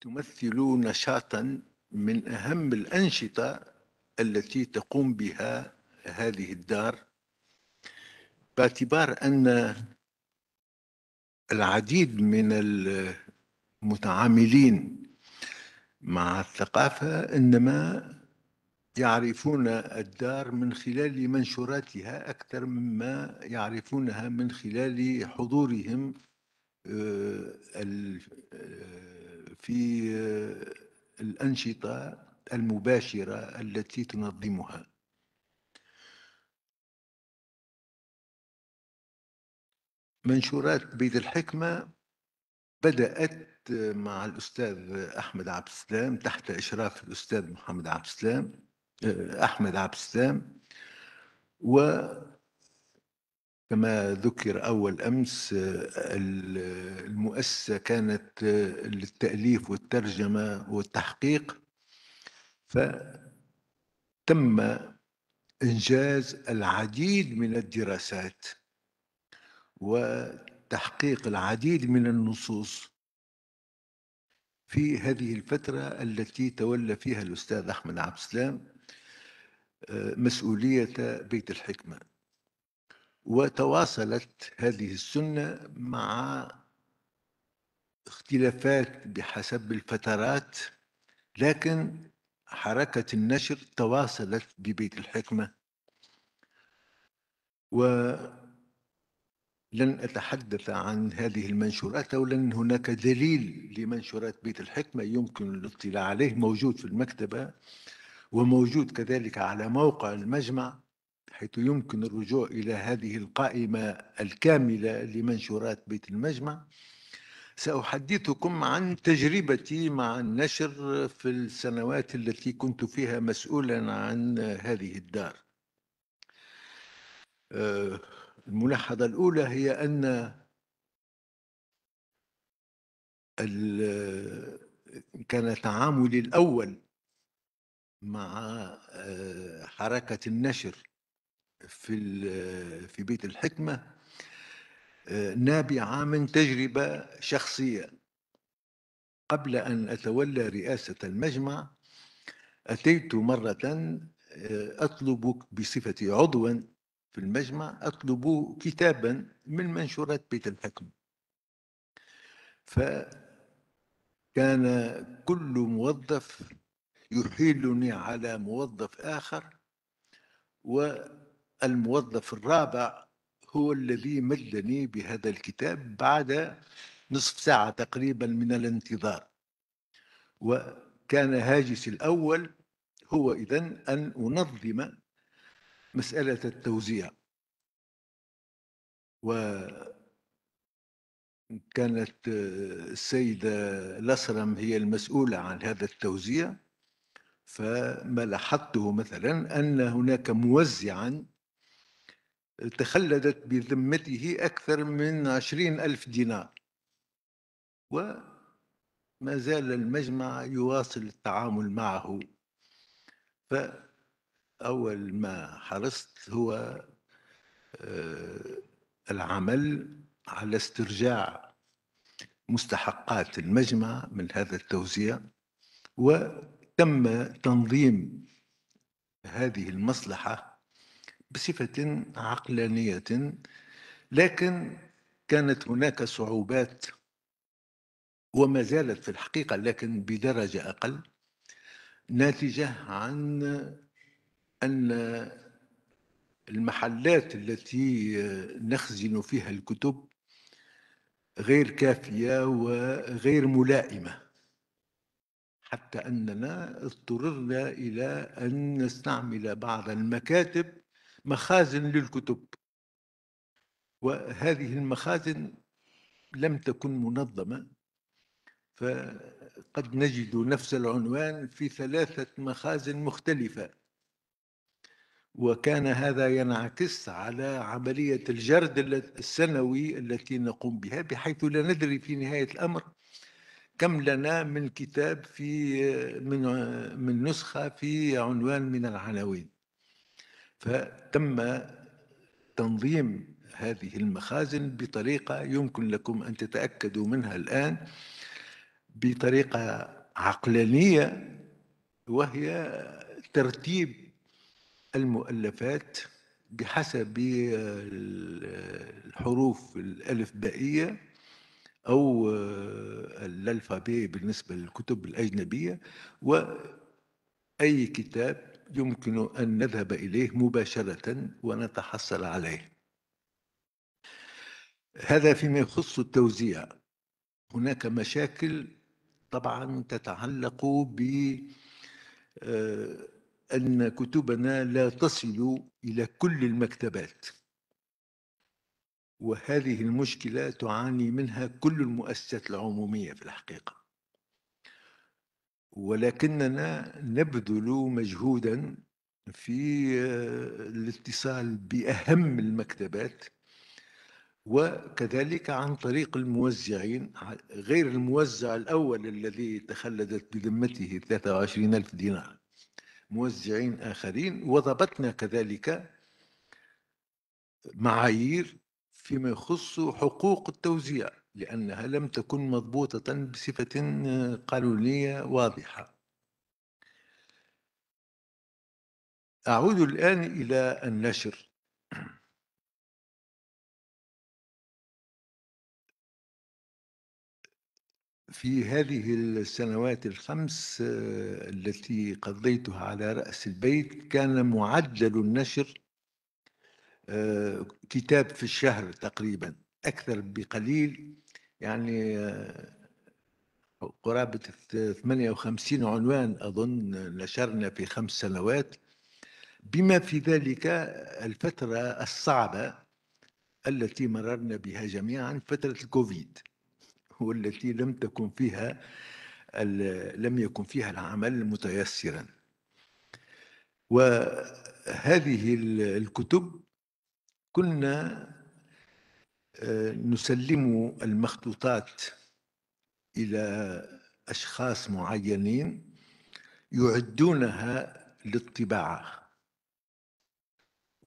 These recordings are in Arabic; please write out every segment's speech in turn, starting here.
تمثل نشاطا من أهم الأنشطة التي تقوم بها هذه الدار باعتبار أن العديد من المتعاملين مع الثقافة إنما يعرفون الدار من خلال منشوراتها أكثر مما يعرفونها من خلال حضورهم آه، في آه، الأنشطة المباشرة التي تنظمها منشورات بيد الحكمة بدأت مع الأستاذ أحمد عبد السلام تحت إشراف الأستاذ محمد عبد السلام آه، أحمد عبد السلام و كما ذكر أول أمس المؤسسة كانت للتأليف والترجمة والتحقيق فتم إنجاز العديد من الدراسات وتحقيق العديد من النصوص في هذه الفترة التي تولى فيها الأستاذ أحمد عبد السلام آه، مسؤولية بيت الحكمة وتواصلت هذه السنة مع اختلافات بحسب الفترات لكن حركة النشر تواصلت ببيت الحكمة ولن أتحدث عن هذه المنشورات أو لن هناك دليل لمنشورات بيت الحكمة يمكن الاطلاع عليه موجود في المكتبة وموجود كذلك على موقع المجمع حيث يمكن الرجوع إلى هذه القائمة الكاملة لمنشورات بيت المجمع سأحدثكم عن تجربتي مع النشر في السنوات التي كنت فيها مسؤولا عن هذه الدار آه، الملاحظة الأولى هي أن كان تعاملي الأول مع آه، حركة النشر في في بيت الحكمه آه، نابعه من تجربه شخصيه قبل ان اتولى رئاسه المجمع اتيت مره آه، اطلب بصفتي عضوا في المجمع اطلب كتابا من منشورات بيت الحكم فكان كل موظف يحيلني على موظف اخر و الموظف الرابع هو الذي مدني بهذا الكتاب بعد نصف ساعة تقريبا من الانتظار وكان هاجسي الأول هو إذا أن أنظم مسألة التوزيع وكانت السيدة لسرم هي المسؤولة عن هذا التوزيع فما لاحظته مثلا أن هناك موزعا تخلدت بذمته أكثر من عشرين ألف دينار وما زال المجمع يواصل التعامل معه فأول ما حرصت هو آه، العمل على استرجاع مستحقات المجمع من هذا التوزيع وتم تنظيم هذه المصلحه بصفة عقلانية لكن كانت هناك صعوبات وما زالت في الحقيقة لكن بدرجة أقل ناتجة عن أن المحلات التي نخزن فيها الكتب غير كافية وغير ملائمة حتى أننا اضطررنا إلى أن نستعمل بعض المكاتب مخازن للكتب وهذه المخازن لم تكن منظمة فقد نجد نفس العنوان في ثلاثة مخازن مختلفة وكان هذا ينعكس على عملية الجرد السنوي التي نقوم بها بحيث لا ندري في نهاية الأمر كم لنا من كتاب في من من نسخة في عنوان من العناوين فتم تنظيم هذه المخازن بطريقه يمكن لكم ان تتاكدوا منها الان بطريقه عقلانيه وهي ترتيب المؤلفات بحسب الحروف الألفبائية أو الالفابيه بالنسبة للكتب الأجنبية وأي كتاب يمكن أن نذهب إليه مباشرة ونتحصل عليه هذا فيما يخص التوزيع هناك مشاكل طبعا تتعلق ب آه، أن كتبنا لا تصل إلى كل المكتبات وهذه المشكلة تعاني منها كل المؤسسات العمومية في الحقيقة ولكننا نبذل مجهودا في آه، الاتصال باهم المكتبات وكذلك عن طريق الموزعين غير الموزع الأول الذي تخلدت بذمته 23 ألف دينار موزعين آخرين وضبطنا كذلك معايير فيما يخص حقوق التوزيع لأنها لم تكن مضبوطة بصفة آه، قانونية واضحة أعود الآن إلى النشر في هذه السنوات الخمس آه، التي قضيتها على رأس البيت كان معدل النشر آه، كتاب في الشهر تقريبا أكثر بقليل يعني قرابة 58 عنوان أظن نشرنا في خمس سنوات بما في ذلك الفترة الصعبة التي مررنا بها جميعا فترة الكوفيد والتي لم تكن فيها لم يكن فيها العمل متيسرا وهذه الكتب كنا نسلم المخطوطات إلى أشخاص معينين يعدونها للطباعة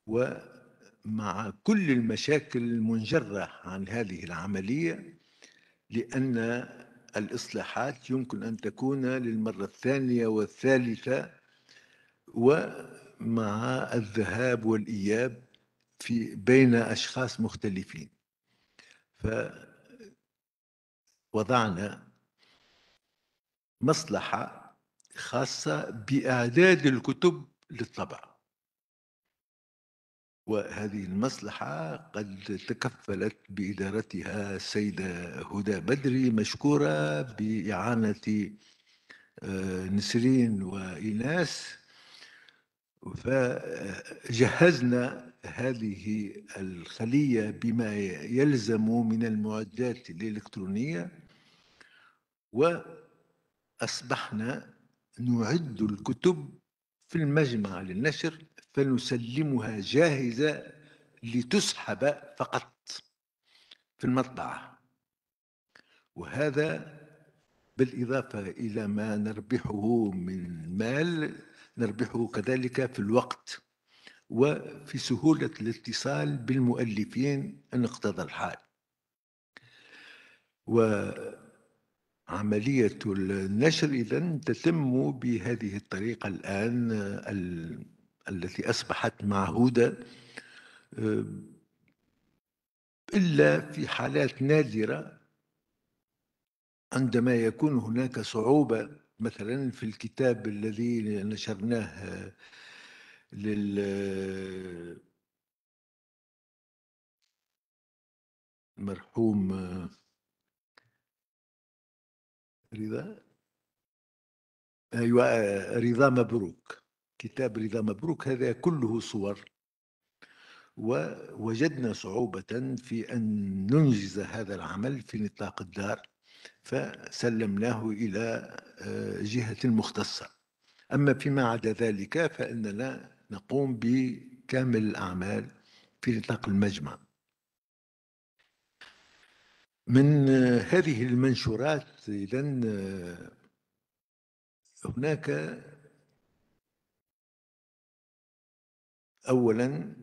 ومع كل المشاكل المنجرة عن هذه العملية لأن الإصلاحات يمكن أن تكون للمرة الثانية والثالثة ومع الذهاب والإياب في بين أشخاص مختلفين فوضعنا مصلحة خاصة بإعداد الكتب للطبع وهذه المصلحة قد تكفلت بإدارتها السيدة هدى بدري مشكورة بإعانة آه، نسرين وإناس فجهزنا هذه الخلية بما يلزم من المعدات الإلكترونية وأصبحنا نعد الكتب في المجمع للنشر فنسلمها جاهزة لتسحب فقط في المطبعة وهذا بالإضافة إلى ما نربحه من مال نربحه كذلك في الوقت وفي سهولة الاتصال بالمؤلفين إن اقتضى الحال وعملية النشر إذا تتم بهذه الطريقة الآن ال... التي أصبحت معهودة آه، إلا في حالات نادرة عندما يكون هناك صعوبة مثلا في الكتاب الذي نشرناه لل المرحوم رضا ايوه رضا مبروك كتاب رضا مبروك هذا كله صور ووجدنا صعوبة في أن ننجز هذا العمل في نطاق الدار فسلمناه إلى آه، جهة مختصة أما فيما عدا ذلك فإننا نقوم بكامل الأعمال في نطاق المجمع من هذه المنشورات إذا هناك أولا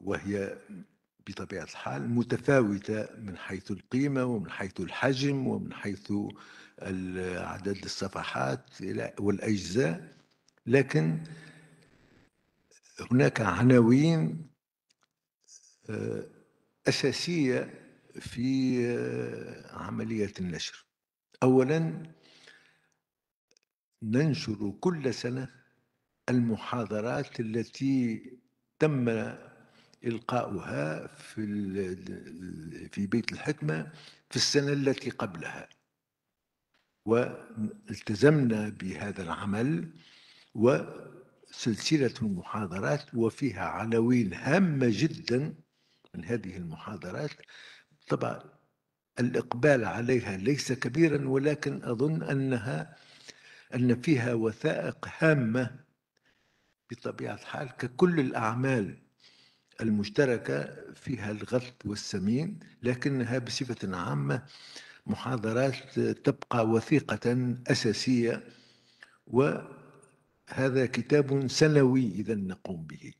وهي بطبيعة الحال متفاوتة من حيث القيمة ومن حيث الحجم ومن حيث عدد الصفحات والأجزاء لكن هناك عناوين آه، أساسية في آه، عملية النشر أولا ننشر كل سنة المحاضرات التي تم إلقاؤها في في بيت الحكمة في السنة التي قبلها والتزمنا بهذا العمل وسلسلة محاضرات وفيها عناوين هامة جدا من هذه المحاضرات طبعا الإقبال عليها ليس كبيرا ولكن أظن أنها أن فيها وثائق هامة بطبيعة الحال ككل الأعمال المشتركة فيها الغث والسمين لكنها بصفة عامة محاضرات تبقى وثيقة أساسية و هذا كتاب سنوي إذا نقوم به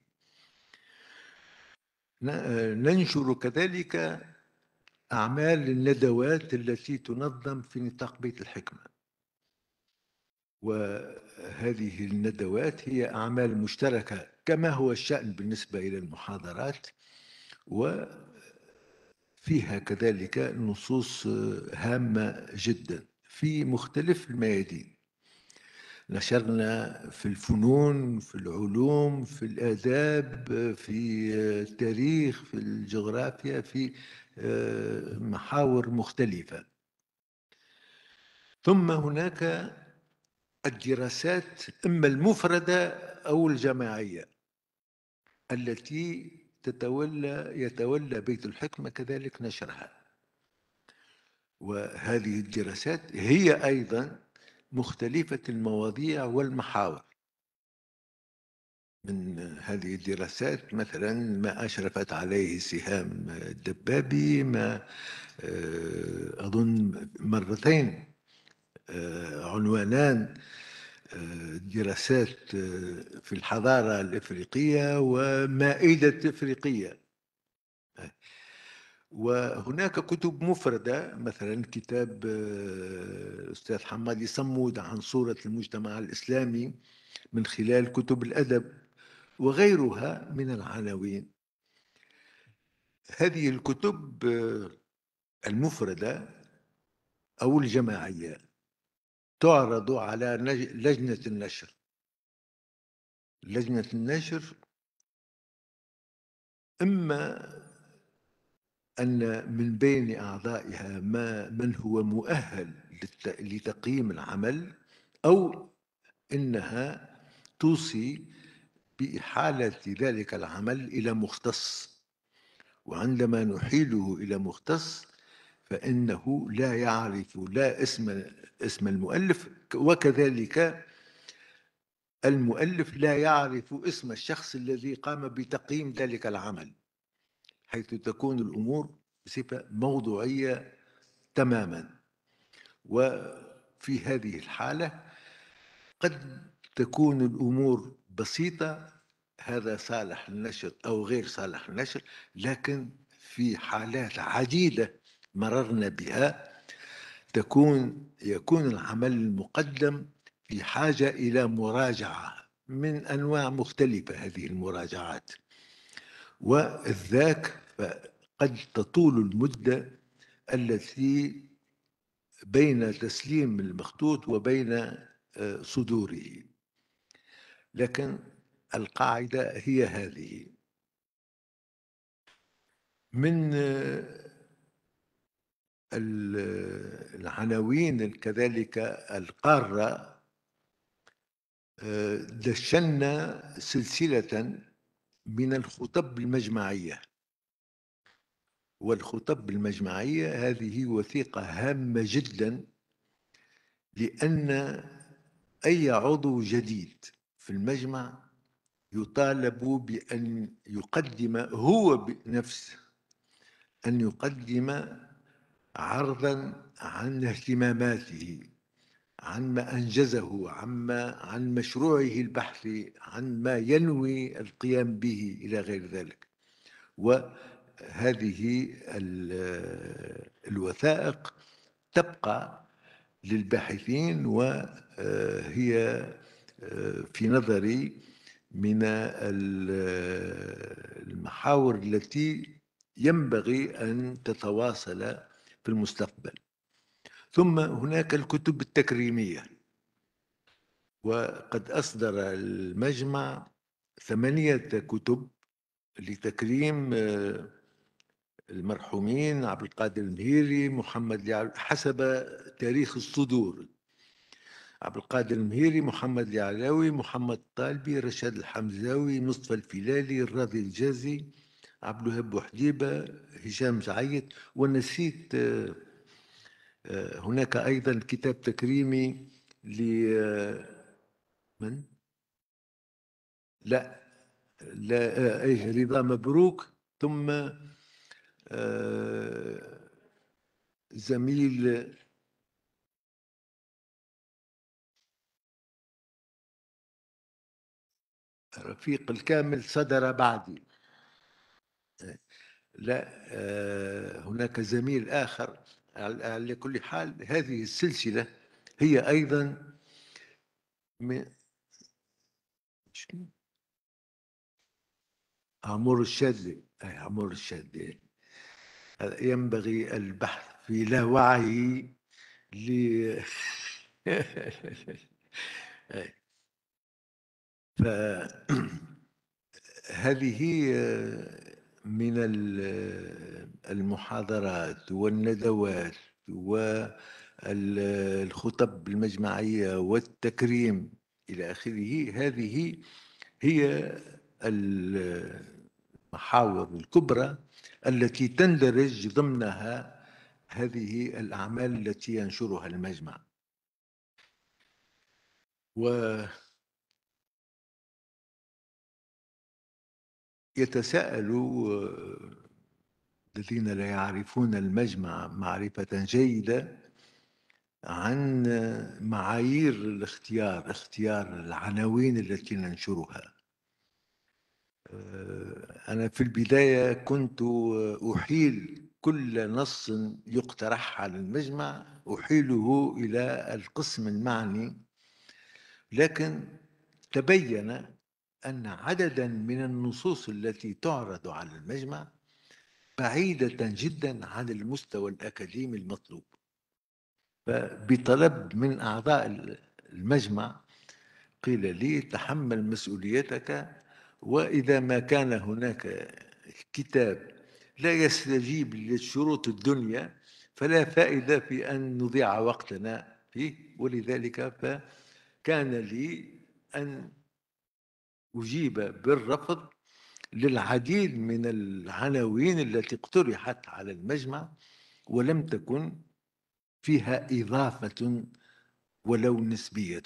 آه، ننشر كذلك أعمال الندوات التي تنظم في نطاق بيت الحكمة وهذه الندوات هي أعمال مشتركة كما هو الشأن بالنسبة إلى المحاضرات وفيها كذلك نصوص هامة جدا في مختلف الميادين نشرنا في الفنون في العلوم في الآداب في التاريخ في الجغرافيا في آه، محاور مختلفة ثم هناك الدراسات إما المفردة أو الجماعية التي تتولى يتولى بيت الحكمة كذلك نشرها وهذه الدراسات هي أيضا مختلفة المواضيع والمحاور من هذه الدراسات مثلا ما أشرفت عليه سهام الدبابي ما آه، أظن مرتين آه، عنوانان آه، دراسات في الحضارة الإفريقية ومائدة إفريقية وهناك كتب مفردة مثلا كتاب آه، أستاذ حمادي صمود عن صورة المجتمع الإسلامي من خلال كتب الأدب وغيرها من العناوين هذه الكتب آه، المفردة أو الجماعية تعرض على لجنة النشر لجنة النشر إما أن من بين أعضائها ما من هو مؤهل لتقييم العمل أو إنها توصي بإحالة ذلك العمل إلى مختص وعندما نحيله إلى مختص فإنه لا يعرف لا اسم اسم المؤلف وكذلك المؤلف لا يعرف اسم الشخص الذي قام بتقييم ذلك العمل حيث تكون الامور بصفه موضوعيه تماما وفي هذه الحاله قد تكون الامور بسيطه هذا صالح النشر او غير صالح النشر لكن في حالات عديده مررنا بها تكون يكون العمل المقدم في حاجه الى مراجعه من انواع مختلفه هذه المراجعات والذاك قد تطول المدة التي بين تسليم المخطوط وبين آه، صدوره لكن القاعدة هي هذه من آه، العناوين كذلك القارة آه، دشنا سلسلة من الخطب المجمعية والخطب المجمعية هذه وثيقة هامة جدا لأن أي عضو جديد في المجمع يطالب بأن يقدم هو بنفسه أن يقدم عرضا عن اهتماماته عن ما أنجزه عما عن مشروعه البحثي عن ما ينوي القيام به إلى غير ذلك وهذه الوثائق تبقى للباحثين وهي آه، آه، في نظري من المحاور التي ينبغي أن تتواصل في المستقبل ثم هناك الكتب التكريمية وقد أصدر المجمع ثمانية كتب لتكريم آه، المرحومين عبد القادر المهيري محمد حسب تاريخ الصدور عبد القادر المهيري محمد العلاوي محمد الطالبي رشاد الحمزاوي مصطفى الفلالي الراضي الجازي عبد الوهاب بوحديبة هشام زعيت ونسيت آه، آه، هناك أيضا كتاب تكريمي ل آه، من؟ لا لا آه، أيه رضا مبروك ثم زميل رفيق الكامل صدر بعدي لا هناك زميل آخر على كل حال هذه السلسلة هي أيضا من عمور الشاذلي أي عمور الشاذلي ينبغي البحث في لا وعي ل فهذه من المحاضرات والندوات والخطب المجمعية والتكريم إلى آخره هذه هي المحاور الكبرى التي تندرج ضمنها هذه الأعمال التي ينشرها المجمع و يتساءل آه، الذين لا يعرفون المجمع معرفة جيدة عن آه، معايير الاختيار اختيار العناوين التي ننشرها آه، أنا في البداية كنت أحيل كل نص يقترح على المجمع أحيله إلى القسم المعني لكن تبين أن عددا من النصوص التي تعرض على المجمع بعيدة جدا عن المستوى الأكاديمي المطلوب فبطلب من أعضاء المجمع قيل لي تحمل مسؤوليتك وإذا ما كان هناك كتاب لا يستجيب لشروط الدنيا فلا فائدة في أن نضيع وقتنا فيه ولذلك فكان لي أن أجيب بالرفض للعديد من العناوين التي اقترحت على المجمع ولم تكن فيها إضافة ولو نسبية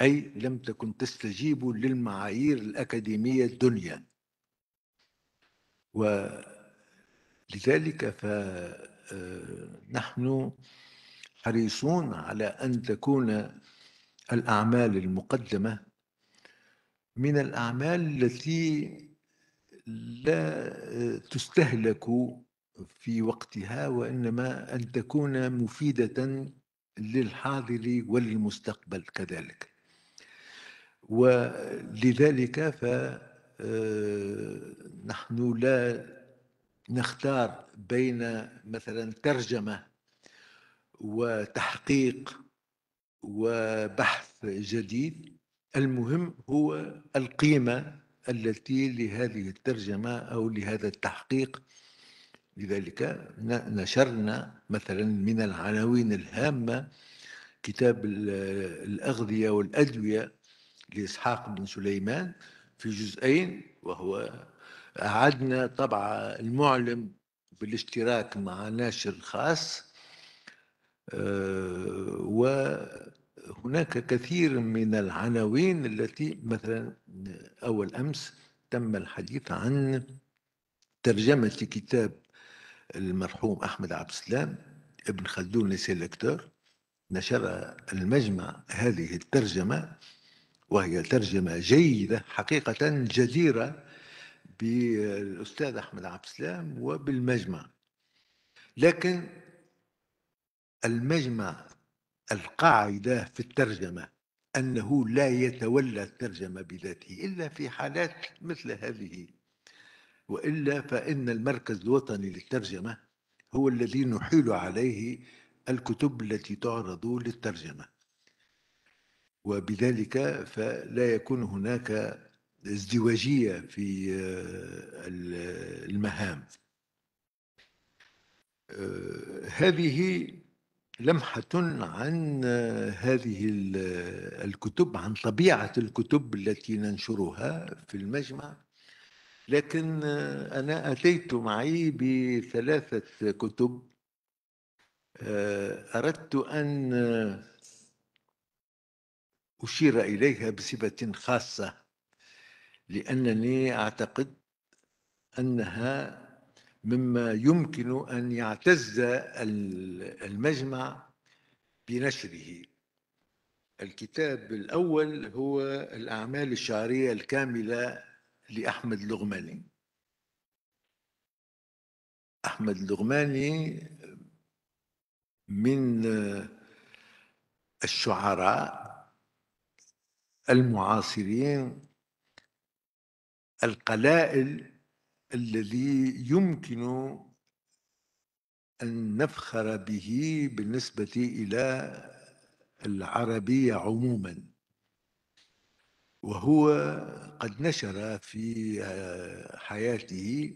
أي لم تكن تستجيب للمعايير الأكاديمية الدنيا ولذلك فنحن آه، حريصون على أن تكون الأعمال المقدمة من الأعمال التي لا آه، تستهلك في وقتها وإنما أن تكون مفيدة للحاضر وللمستقبل كذلك ولذلك فنحن آه، لا نختار بين مثلا ترجمة وتحقيق وبحث جديد المهم هو القيمة التي لهذه الترجمة أو لهذا التحقيق لذلك نشرنا مثلا من العناوين الهامة كتاب الأغذية والأدوية لإسحاق بن سليمان في جزئين وهو أعدنا طبع المعلم بالاشتراك مع ناشر خاص آه، و هناك كثير من العناوين التي مثلا أول أمس تم الحديث عن ترجمة كتاب المرحوم أحمد عبد السلام ابن خلدون لسيلكتور نشر المجمع هذه الترجمة وهي ترجمة جيدة حقيقة جديرة بالأستاذ أحمد عبد السلام وبالمجمع لكن المجمع القاعدة في الترجمة أنه لا يتولى الترجمة بذاته إلا في حالات مثل هذه وإلا فإن المركز الوطني للترجمة هو الذي نحيل عليه الكتب التي تعرض للترجمة وبذلك فلا يكون هناك ازدواجية في آه، المهام آه، هذه لمحة عن هذه الكتب عن طبيعة الكتب التي ننشرها في المجمع لكن أنا أتيت معي بثلاثة كتب آه، أردت أن أشير إليها بصفة خاصة لأنني أعتقد أنها مما يمكن أن يعتز المجمع بنشره الكتاب الأول هو الأعمال الشعرية الكاملة لأحمد لغماني أحمد لغماني من الشعراء المعاصرين القلائل الذي يمكن أن نفخر به بالنسبة إلى العربية عموما وهو قد نشر في حياته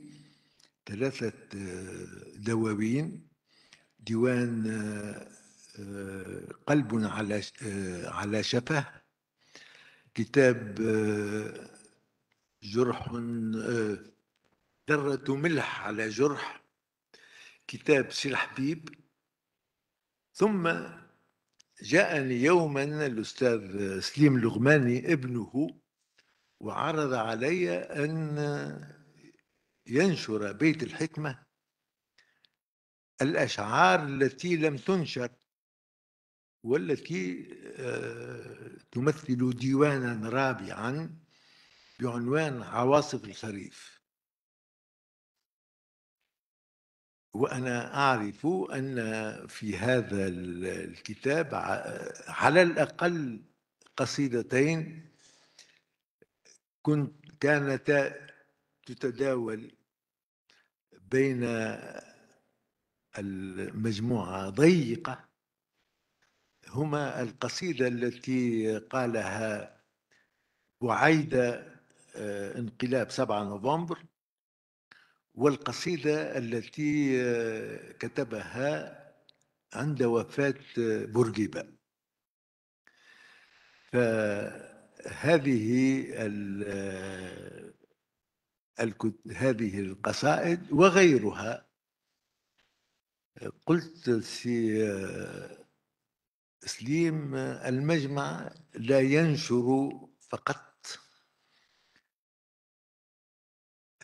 ثلاثة دواوين ديوان آه، قلب على آه، على شفه كتاب آه، جرح درة ملح على جرح كتاب سي الحبيب ثم جاءني يوما الأستاذ سليم لغماني ابنه وعرض علي أن ينشر بيت الحكمة الأشعار التي لم تنشر والتي آه، تمثل ديوانا رابعا بعنوان عواصف الخريف وأنا أعرف أن في هذا الكتاب على الأقل قصيدتين كنت كانتا تتداول بين المجموعة ضيقة هما القصيدة التي قالها بعيدة آه، انقلاب 7 نوفمبر والقصيدة التي آه، كتبها عند وفاة آه، بورقيبة فهذه آه، هذه القصائد وغيرها قلت سي سليم المجمع لا ينشر فقط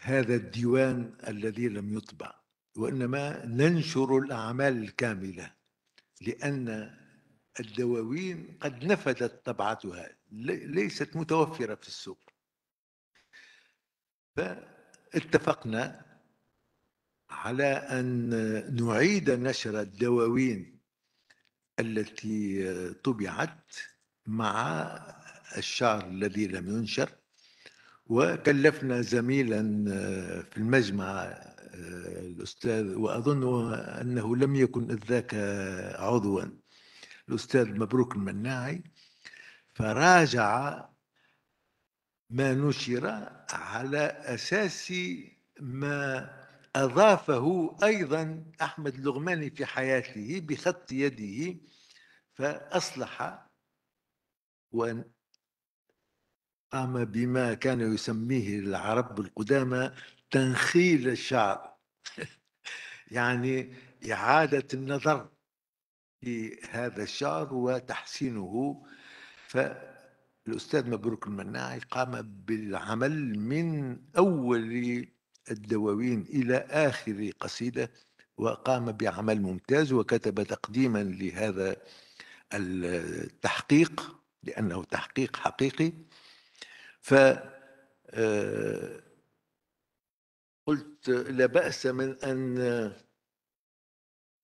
هذا الديوان الذي لم يطبع وانما ننشر الاعمال الكامله لان الدواوين قد نفدت طبعتها ليست متوفره في السوق فاتفقنا على ان نعيد نشر الدواوين التي طبعت مع الشعر الذي لم ينشر وكلفنا زميلا آه، في المجمع آه، الأستاذ وأظن أنه لم يكن إذ ذاك عضوا الأستاذ مبروك المناعي فراجع ما نشر على أساس ما أضافه أيضا أحمد اللغماني في حياته بخط يده فأصلح وأن قام بما كان يسميه العرب القدامى تنخيل الشعر يعني إعادة النظر في هذا الشعر وتحسينه فالأستاذ مبروك المناعي قام بالعمل من أول الدواوين إلى آخر قصيدة وقام بعمل ممتاز وكتب تقديما لهذا التحقيق لأنه تحقيق حقيقي ف آه، قلت لا بأس من أن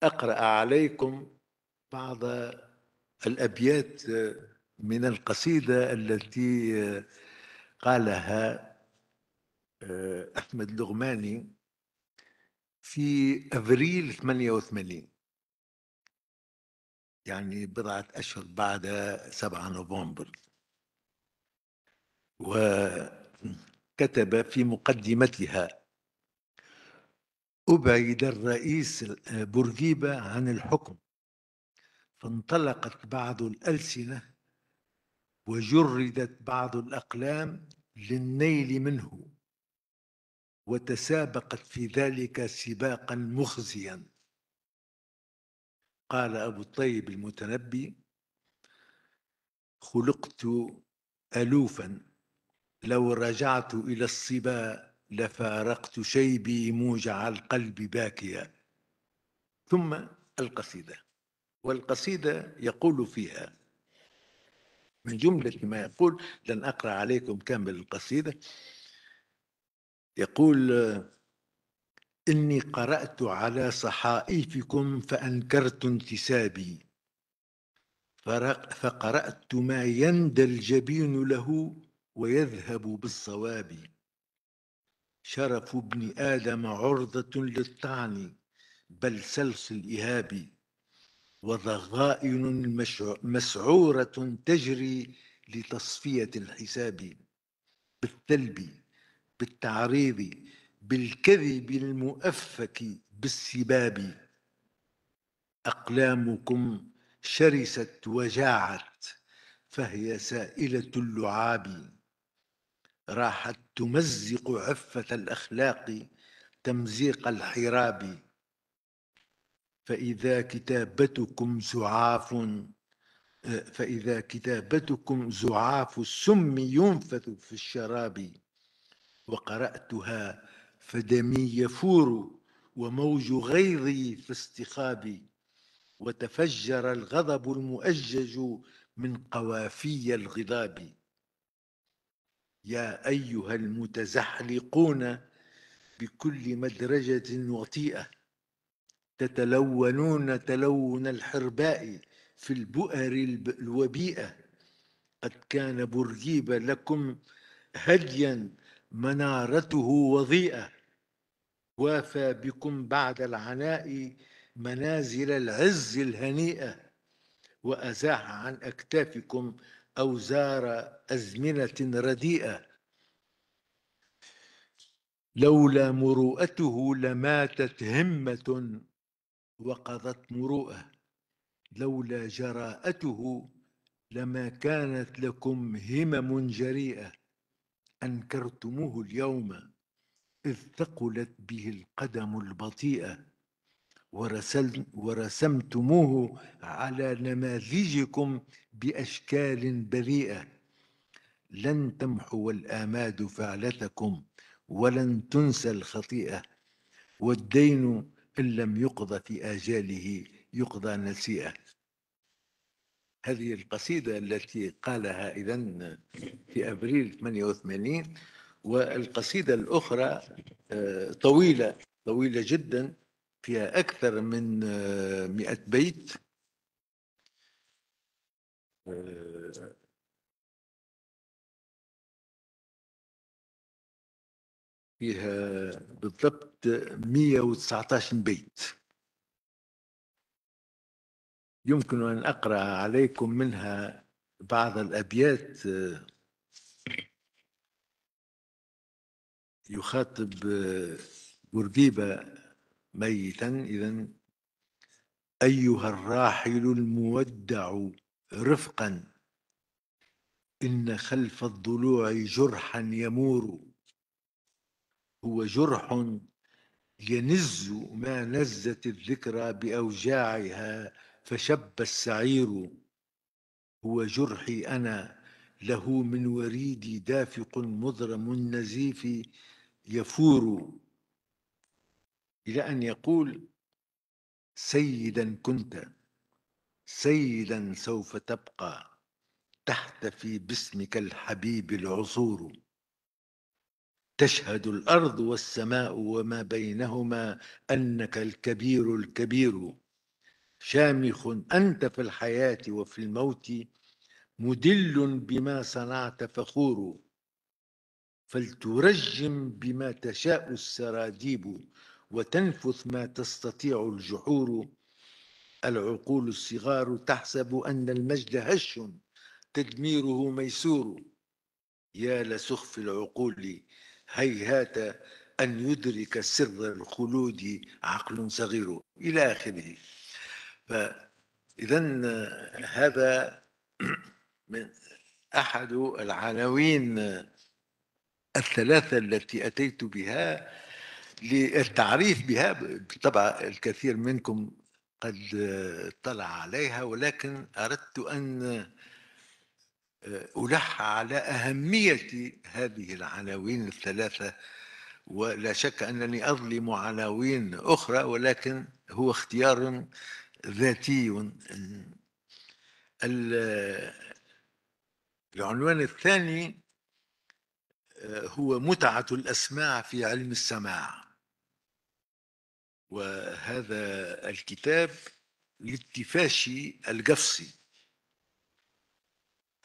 أقرأ عليكم بعض الأبيات من القصيدة التي قالها آه، أحمد لغماني في أبريل 88 يعني بضعة أشهر بعد 7 نوفمبر وكتب في مقدمتها أبعد الرئيس بورقيبة عن الحكم فانطلقت بعض الألسنة وجردت بعض الأقلام للنيل منه وتسابقت في ذلك سباقا مخزيا قال أبو الطيب المتنبي خلقت ألوفا لو رجعت إلى الصبا لفارقت شيبي موجع القلب باكيا ثم القصيدة والقصيدة يقول فيها من جملة ما يقول لن أقرأ عليكم كامل القصيدة يقول إني قرأت على صحائفكم فأنكرت انتسابي فقرأت ما يندى الجبين له ويذهب بالصواب شرف ابن آدم عرضة للطعن بل سلس الإهاب وضغائن مسعورة تجري لتصفية الحساب بالثلب بالتعريض بالكذب المؤفك بالسباب أقلامكم شرست وجاعت فهي سائلة اللعاب راحت تمزق عفة الأخلاق تمزيق الحراب فإذا كتابتكم زعاف فإذا كتابتكم زعاف السم ينفث في الشراب وقرأتها فدمي يفور وموج غيظي في استخابي وتفجر الغضب المؤجج من قوافي الغضاب يا أيها المتزحلقون بكل مدرجة وطيئة تتلونون تلون الحرباء في البؤر الوبيئة قد كان برجيب لكم هديا منارته وضيئة وافى بكم بعد العناء منازل العز الهنيئة وأزاح عن أكتافكم أوزار أزمنة رديئة لولا مروءته لماتت همة وقضت مروءة لولا جراءته لما كانت لكم همم جريئة أنكرتموه اليوم إذ ثقلت به القدم البطيئة ورسمتموه على نماذجكم بأشكال بريئة لن تمحو الآماد فعلتكم ولن تنسى الخطيئة والدين إن لم يقضى في آجاله يقضى نسيئة هذه القصيدة التي قالها إذا في أبريل 88 والقصيدة الأخرى آه، طويلة طويلة جدا فيها أكثر من آه، مئة بيت آه، فيها بالضبط 119 بيت يمكن أن أقرأ عليكم منها بعض الأبيات آه، يخاطب بورقيبة ميتا إذا أيها الراحل المودع رفقا إن خلف الضلوع جرحا يمور هو جرح ينز ما نزت الذكرى بأوجاعها فشب السعير هو جرحي أنا له من وريدي دافق مضرم نزيف يفور إلى أن يقول سيدا كنت سيدا سوف تبقى تحتفي باسمك الحبيب العصور تشهد الارض والسماء وما بينهما انك الكبير الكبير شامخ انت في الحياه وفي الموت مدل بما صنعت فخور فلترجم بما تشاء السراديب وتنفث ما تستطيع الجحور العقول الصغار تحسب أن المجد هش تدميره ميسور يا لسخف العقول هيهات أن يدرك سر الخلود عقل صغير إلى آخره فإذا هذا من أحد العناوين الثلاثة التي أتيت بها للتعريف بها بالطبع الكثير منكم قد اطلع عليها ولكن أردت أن آه، ألح على أهمية هذه العناوين الثلاثة ولا شك أنني أظلم عناوين أخرى ولكن هو اختيار ذاتي العنوان الثاني آه، هو متعة الأسماع في علم السماع وهذا الكتاب للتفاشي القفصي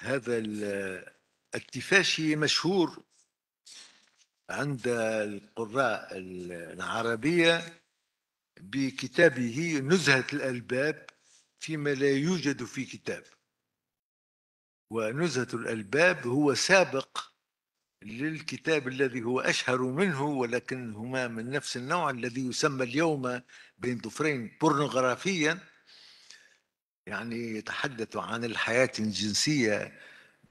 هذا التفاشي مشهور عند القراء العربية بكتابه نزهة الألباب فيما لا يوجد في كتاب ونزهة الألباب هو سابق للكتاب الذي هو أشهر منه ولكنهما من نفس النوع الذي يسمى اليوم بين ضفرين بورنوغرافيا يعني يتحدث عن الحياة الجنسية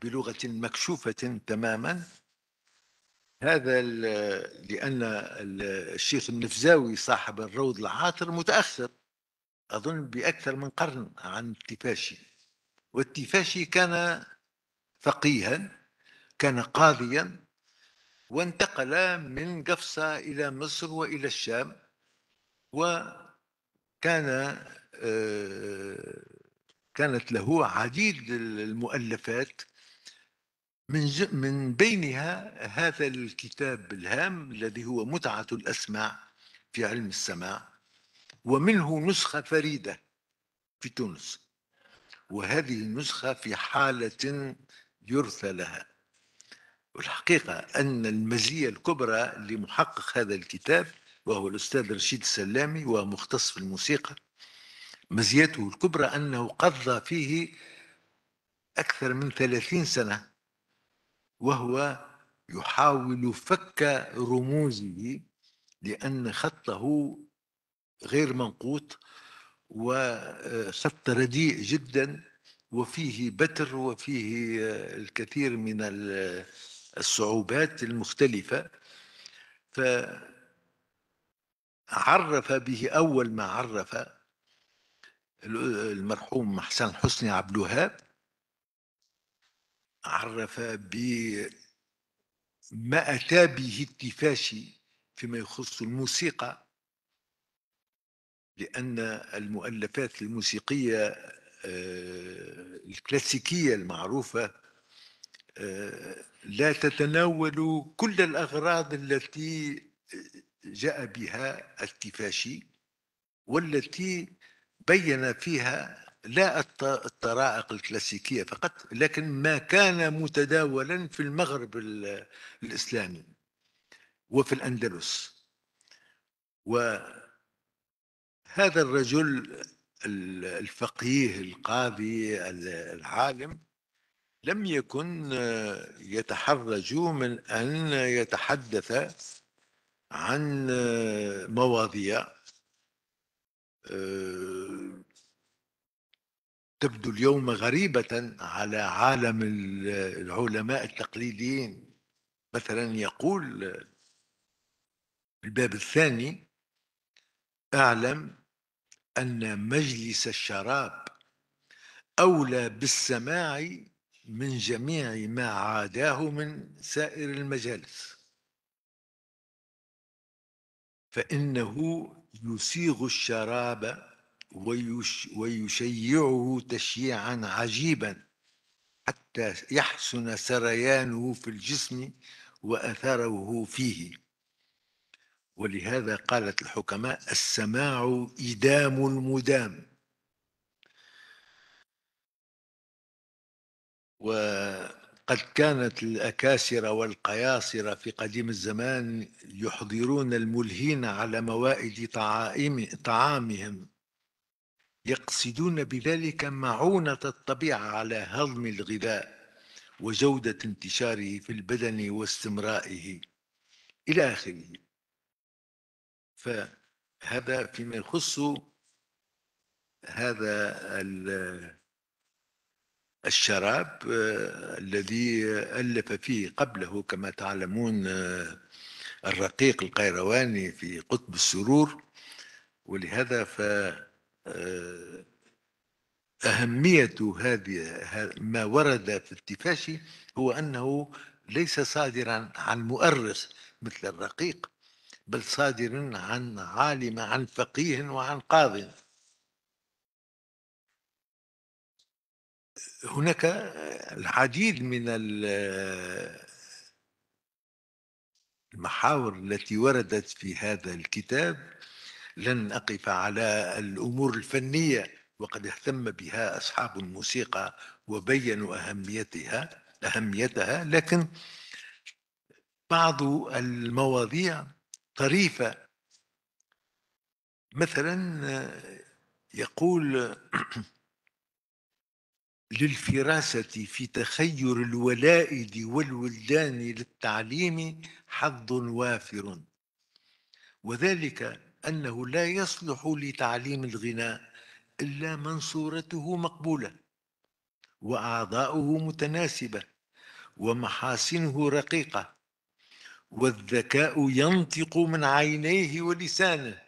بلغة مكشوفة تماما هذا لأن الشيخ النفزاوي صاحب الروض العاطر متأخر أظن بأكثر من قرن عن التفاشي والتفاشي كان فقيها كان قاضيا وانتقل من قفصة إلى مصر وإلى الشام وكان آه، كانت له عديد المؤلفات من من بينها هذا الكتاب الهام الذي هو متعة الأسماع في علم السماع ومنه نسخة فريدة في تونس وهذه النسخة في حالة يرثى لها والحقيقة أن المزية الكبرى لمحقق هذا الكتاب وهو الأستاذ رشيد السلامي ومختص في الموسيقى مزيته الكبرى أنه قضى فيه أكثر من ثلاثين سنة وهو يحاول فك رموزه لأن خطه غير منقوط وخط آه، رديء جدا وفيه بتر وفيه آه، الكثير من الصعوبات المختلفة فعرف به أول ما عرف المرحوم حسن حسني عبد الوهاب عرف بما أتى به التفاشي فيما يخص الموسيقى لأن المؤلفات الموسيقية آه، الكلاسيكية المعروفة لا تتناول كل الأغراض التي جاء بها التفاشي والتي بين فيها لا الطرائق الكلاسيكية فقط لكن ما كان متداولا في المغرب الإسلامي وفي الأندلس وهذا الرجل الفقيه القاضي العالم لم يكن آه، يتحرج من أن يتحدث عن آه، مواضيع آه، تبدو اليوم غريبة على عالم العلماء التقليديين مثلا يقول الباب الثاني اعلم أن مجلس الشراب أولى بالسماع من جميع ما عاداه من سائر المجالس فإنه يسيغ الشراب ويشيعه تشييعا عجيبا حتى يحسن سريانه في الجسم وأثره فيه ولهذا قالت الحكماء السماع إدام المدام وقد كانت الأكاسرة والقياصرة في قديم الزمان يحضرون الملهين على موائد طعامهم يقصدون بذلك معونة الطبيعة على هضم الغذاء وجودة انتشاره في البدن واستمرائه إلى آخره فهذا فيما يخص هذا الشراب آه، الذي ألف فيه قبله كما تعلمون آه، الرقيق القيرواني في قطب السرور ولهذا ف آه، أهمية هذه ما ورد في التفاشي هو أنه ليس صادرا عن مؤرخ مثل الرقيق بل صادر عن عالم عن فقيه وعن قاضي هناك العديد من المحاور التي وردت في هذا الكتاب لن أقف على الأمور الفنية وقد اهتم بها أصحاب الموسيقى وبينوا أهميتها أهميتها لكن بعض المواضيع طريفة مثلا يقول للفراسة في تخير الولائد والولدان للتعليم حظ وافر وذلك أنه لا يصلح لتعليم الغناء إلا من صورته مقبولة وأعضاؤه متناسبة ومحاسنه رقيقة والذكاء ينطق من عينيه ولسانه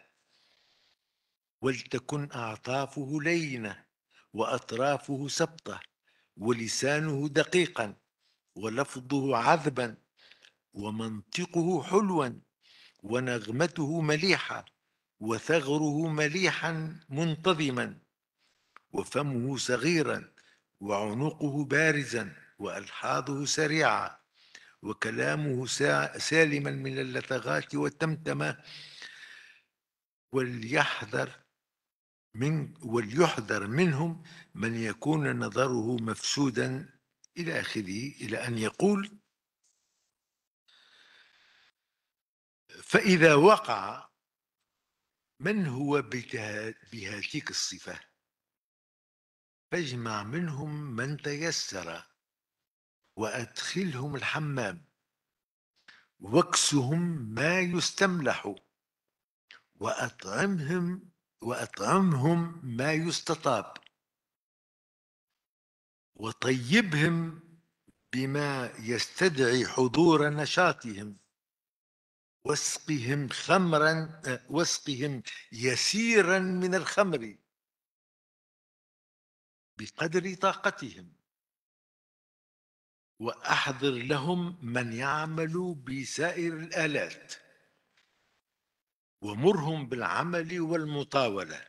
ولتكن أعطافه لينه وأطرافه سبطة ولسانه دقيقا ولفظه عذبا ومنطقه حلوا ونغمته مليحة وثغره مليحا منتظما وفمه صغيرا وعنقه بارزا وألحاظه سريعة وكلامه سالما من اللثغات والتمتمة وليحذر من وليحذر منهم من يكون نظره مفسودا إلى آخره إلى أن يقول فإذا وقع من هو بهاتيك الصفة فاجمع منهم من تيسر وأدخلهم الحمام واكسهم ما يستملح وأطعمهم وأطعمهم ما يستطاب وطيبهم بما يستدعي حضور نشاطهم واسقهم خمرا واسقهم يسيرا من الخمر بقدر طاقتهم واحضر لهم من يعمل بسائر الالات ومرهم بالعمل والمطاولة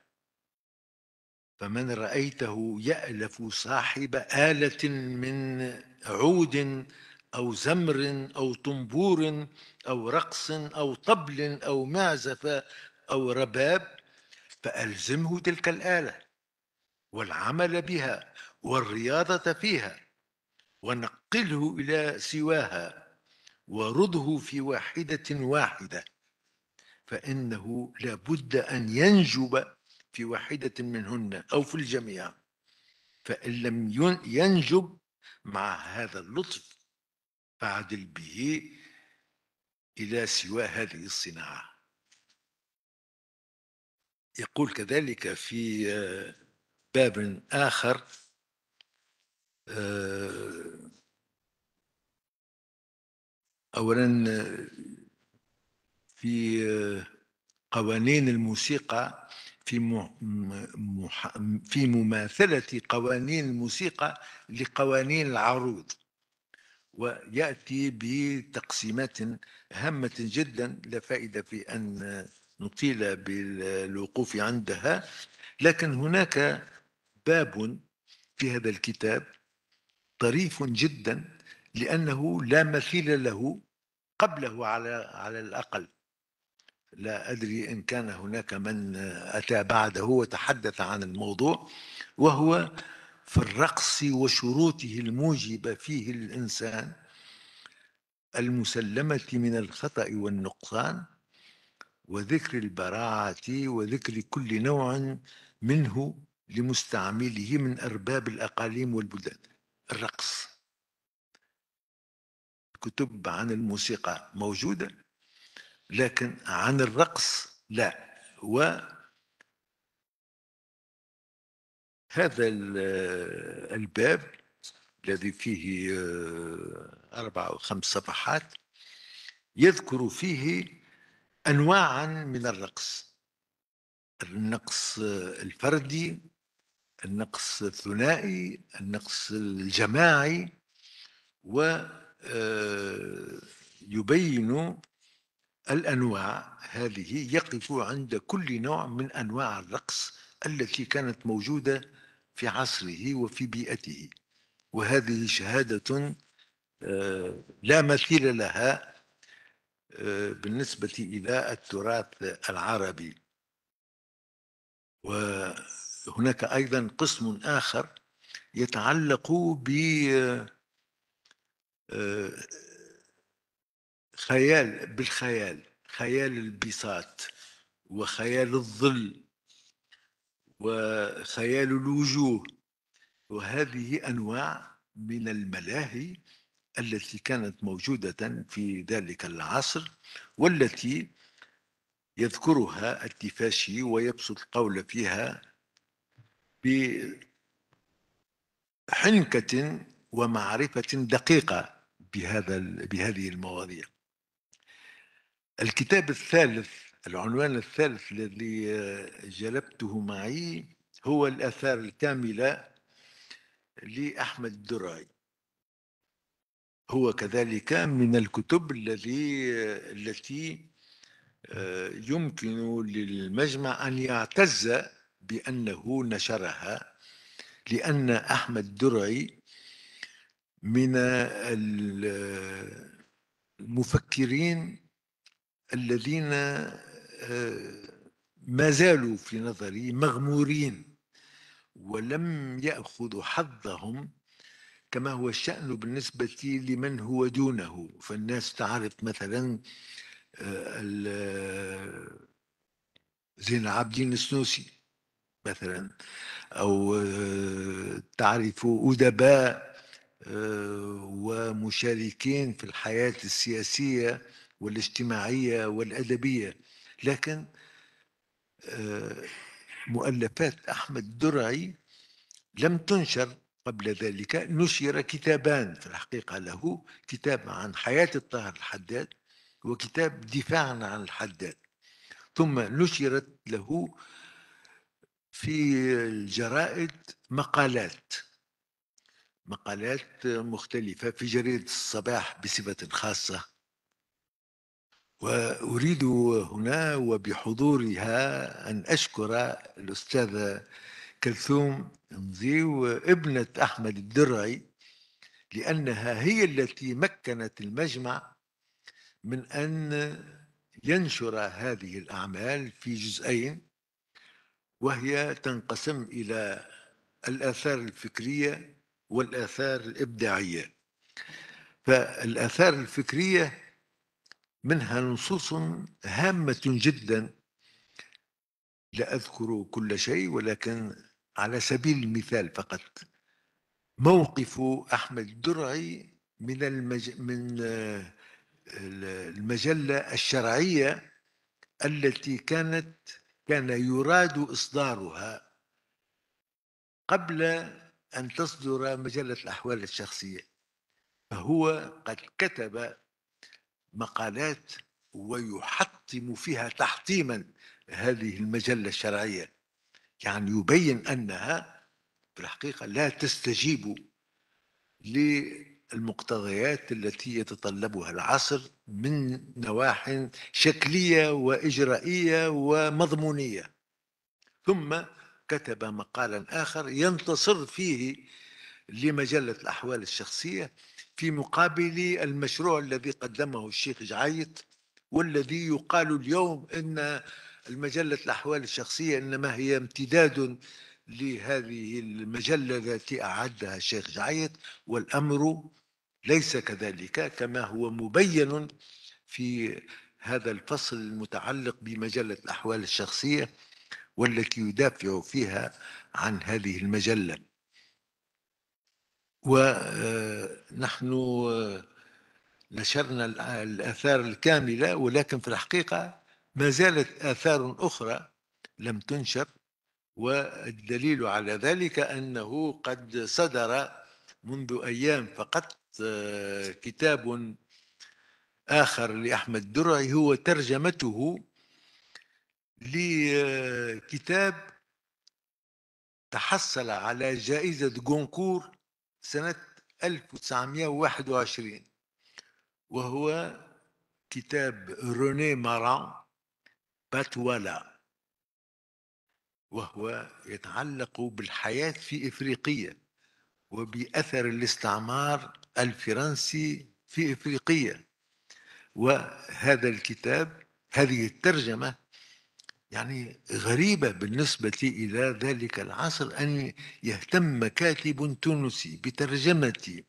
فمن رأيته يألف صاحب آلة من عود أو زمر أو طنبور أو رقص أو طبل أو معزف أو رباب فألزمه تلك الآلة والعمل بها والرياضة فيها ونقله إلى سواها ورده في واحدة واحدة فإنه لابد أن ينجب في واحدة منهن أو في الجميع فإن لم ينجب مع هذا اللطف فعدل به إلى سوى هذه الصناعة يقول كذلك في آه، باب آخر آه، أولا آه، في آه، قوانين الموسيقى في في مماثلة قوانين الموسيقى لقوانين العروض ويأتي بتقسيمات هامة جدا لا فائدة في أن نطيل بالوقوف عندها لكن هناك باب في هذا الكتاب طريف جدا لأنه لا مثيل له قبله على على الأقل لا أدري إن كان هناك من أتى بعده وتحدث عن الموضوع وهو في الرقص وشروطه الموجبة فيه الإنسان المسلمة من الخطأ والنقصان وذكر البراعة وذكر كل نوع منه لمستعمله من أرباب الأقاليم والبلدان الرقص كتب عن الموسيقى موجوده لكن عن الرقص لا و هذا الباب الذي فيه آه، أربع أو خمس صفحات يذكر فيه أنواعا من الرقص النقص الفردي النقص الثنائي النقص الجماعي ويبين آه، الأنواع هذه يقف عند كل نوع من أنواع الرقص التي كانت موجودة في عصره وفي بيئته وهذه شهادة آه، لا مثيل لها آه، بالنسبة إلى التراث العربي وهناك أيضا قسم آخر يتعلق ب آه، خيال بالخيال خيال البساط وخيال الظل وخيال الوجوه وهذه انواع من الملاهي التي كانت موجوده في ذلك العصر والتي يذكرها التفاشي ويبسط القول فيها بحنكه ومعرفه دقيقه بهذا بهذه المواضيع الكتاب الثالث العنوان الثالث الذي آه، جلبته معي هو الآثار الكاملة لأحمد الدراي هو كذلك من الكتب الذي آه، التي آه، يمكن للمجمع أن يعتز بأنه نشرها لأن أحمد درعي من المفكرين الذين آه، ما زالوا في نظري مغمورين ولم ياخذوا حظهم كما هو الشان بالنسبه لمن هو دونه فالناس تعرف مثلا آه، آه، زين العابدين السنوسي مثلا او تعرف ادباء ومشاركين في الحياه السياسيه والاجتماعية والأدبية لكن آه، مؤلفات أحمد درعي لم تنشر قبل ذلك نشر كتابان في الحقيقة له كتاب عن حياة الطاهر الحداد وكتاب دفاعا عن الحداد ثم نشرت له في الجرائد مقالات مقالات مختلفة في جريدة الصباح بصفة خاصة وأريد هنا وبحضورها أن أشكر الأستاذة كلثوم نزي وابنة أحمد الدرعي لأنها هي التي مكنت المجمع من أن ينشر هذه الأعمال في جزئين وهي تنقسم إلى الآثار الفكرية والآثار الإبداعية فالآثار الفكرية منها نصوص هامة جدا لا أذكر كل شيء ولكن على سبيل المثال فقط موقف أحمد الدرعي من من آه، المجلة الشرعية التي كانت كان يراد إصدارها قبل أن تصدر مجلة الأحوال الشخصية فهو قد كتب مقالات ويحطم فيها تحطيما هذه المجلة الشرعية يعني يبين أنها في الحقيقة لا تستجيب للمقتضيات التي يتطلبها العصر من نواح شكلية وإجرائية ومضمونية ثم كتب مقالا آخر ينتصر فيه لمجلة الأحوال الشخصية في مقابل المشروع الذي قدمه الشيخ جعيط والذي يقال اليوم ان المجله الاحوال الشخصيه انما هي امتداد لهذه المجله التي اعدها الشيخ جعيط والامر ليس كذلك كما هو مبين في هذا الفصل المتعلق بمجله الاحوال الشخصيه والتي يدافع فيها عن هذه المجله و آه، نحن آه، نشرنا الآثار الكاملة ولكن في الحقيقة ما زالت آثار أخرى لم تنشر والدليل على ذلك أنه قد صدر منذ أيام فقط آه، كتاب آخر لأحمد درعي هو ترجمته لكتاب آه، تحصل على جائزة غونكور سنة 1921 وهو كتاب روني ماران باتوالا وهو يتعلق بالحياة في إفريقية وبأثر الاستعمار الفرنسي في إفريقية وهذا الكتاب هذه الترجمة يعني غريبة بالنسبة إلى ذلك العصر أن يهتم كاتب تونسي بترجمة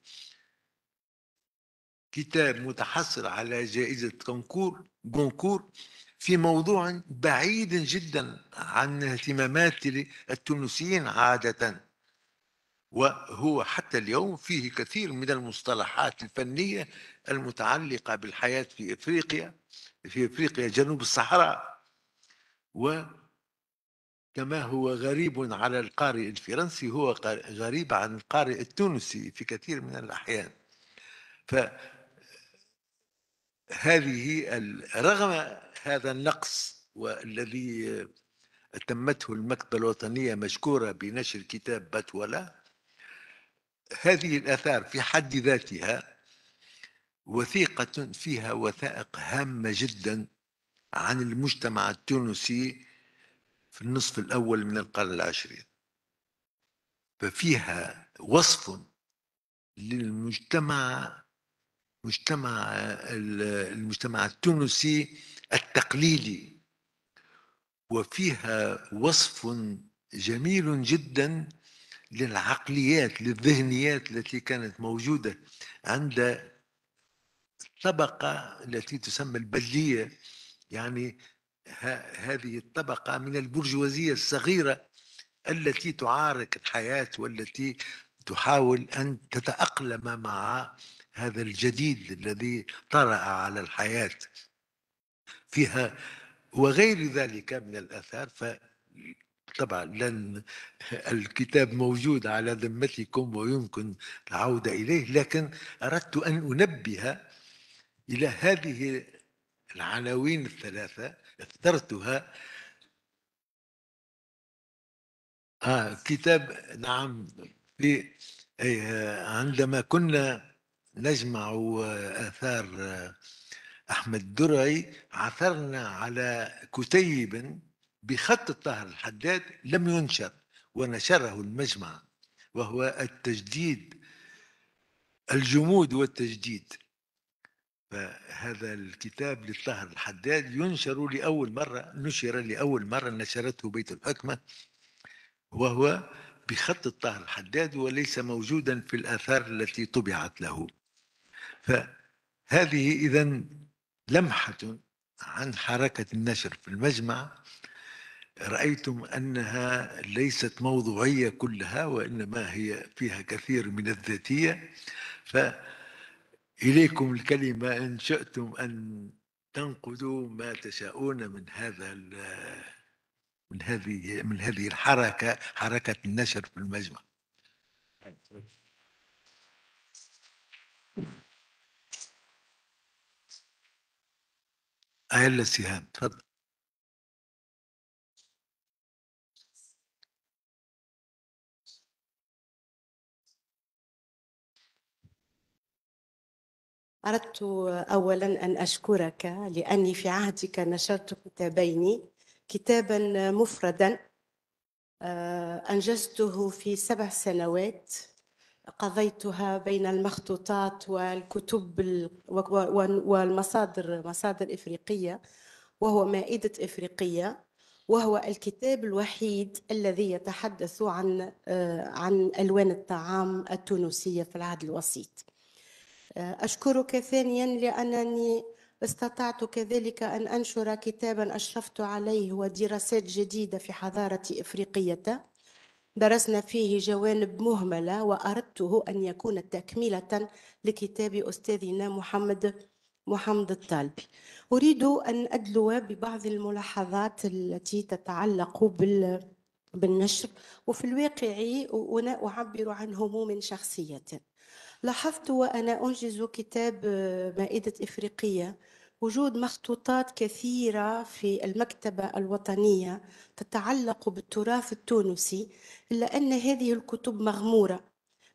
كتاب متحصل على جائزة كونكور جونكور في موضوع بعيد جدا عن اهتمامات التونسيين عادة وهو حتى اليوم فيه كثير من المصطلحات الفنية المتعلقة بالحياة في إفريقيا في إفريقيا جنوب الصحراء وكما هو غريب على القارئ الفرنسي هو غريب عن القارئ التونسي في كثير من الأحيان ف هذه رغم هذا النقص والذي أتمته المكتبة الوطنية مشكورة بنشر كتاب باتولا هذه الآثار في حد ذاتها وثيقة فيها وثائق هامة جدا عن المجتمع التونسي في النصف الأول من القرن العشرين ففيها وصف للمجتمع مجتمع المجتمع التونسي التقليدي وفيها وصف جميل جدا للعقليات للذهنيات التي كانت موجوده عند الطبقه التي تسمى البليه يعني هذه الطبقة من البرجوازية الصغيرة التي تعارك الحياة والتي تحاول أن تتأقلم مع هذا الجديد الذي طرأ على الحياة فيها وغير ذلك من الآثار ف طبعا لن الكتاب موجود على ذمتكم ويمكن العودة إليه لكن أردت أن أنبه إلى هذه العناوين الثلاثة اخترتها آه كتاب نعم في آه، عندما كنا نجمع آه، آثار آه، أحمد درعي عثرنا على كتيب بخط الطاهر الحداد لم ينشر ونشره المجمع وهو التجديد الجمود والتجديد فهذا الكتاب للطاهر الحداد ينشر لأول مرة نشر لأول مرة نشرته بيت الحكمة وهو بخط الطاهر الحداد وليس موجودا في الآثار التي طبعت له فهذه إذا لمحة عن حركة النشر في المجمع رأيتم أنها ليست موضوعية كلها وإنما هي فيها كثير من الذاتية ف إليكم الكلمة إن شئتم أن تنقذوا ما تشاءون من هذا من هذه من هذه الحركة حركة النشر في المجمع أهلا السهام تفضل أردت أولا أن أشكرك لأني في عهدك نشرت كتابين كتابا مفردا آه، أنجزته في سبع سنوات قضيتها بين المخطوطات والكتب والمصادر مصادر إفريقية وهو مائدة إفريقية وهو الكتاب الوحيد الذي يتحدث عن آه، عن ألوان الطعام التونسية في العهد الوسيط أشكرك ثانيا لأنني استطعت كذلك أن أنشر كتابا أشرفت عليه ودراسات جديدة في حضارة إفريقية درسنا فيه جوانب مهملة وأردته أن يكون تكملة لكتاب أستاذنا محمد محمد الطالبي أريد أن أدلو ببعض الملاحظات التي تتعلق بال بالنشر وفي الواقع أعبر عن هموم شخصية لاحظت وأنا أنجز كتاب آه، مائدة إفريقية وجود مخطوطات كثيرة في المكتبة الوطنية تتعلق بالتراث التونسي إلا أن هذه الكتب مغمورة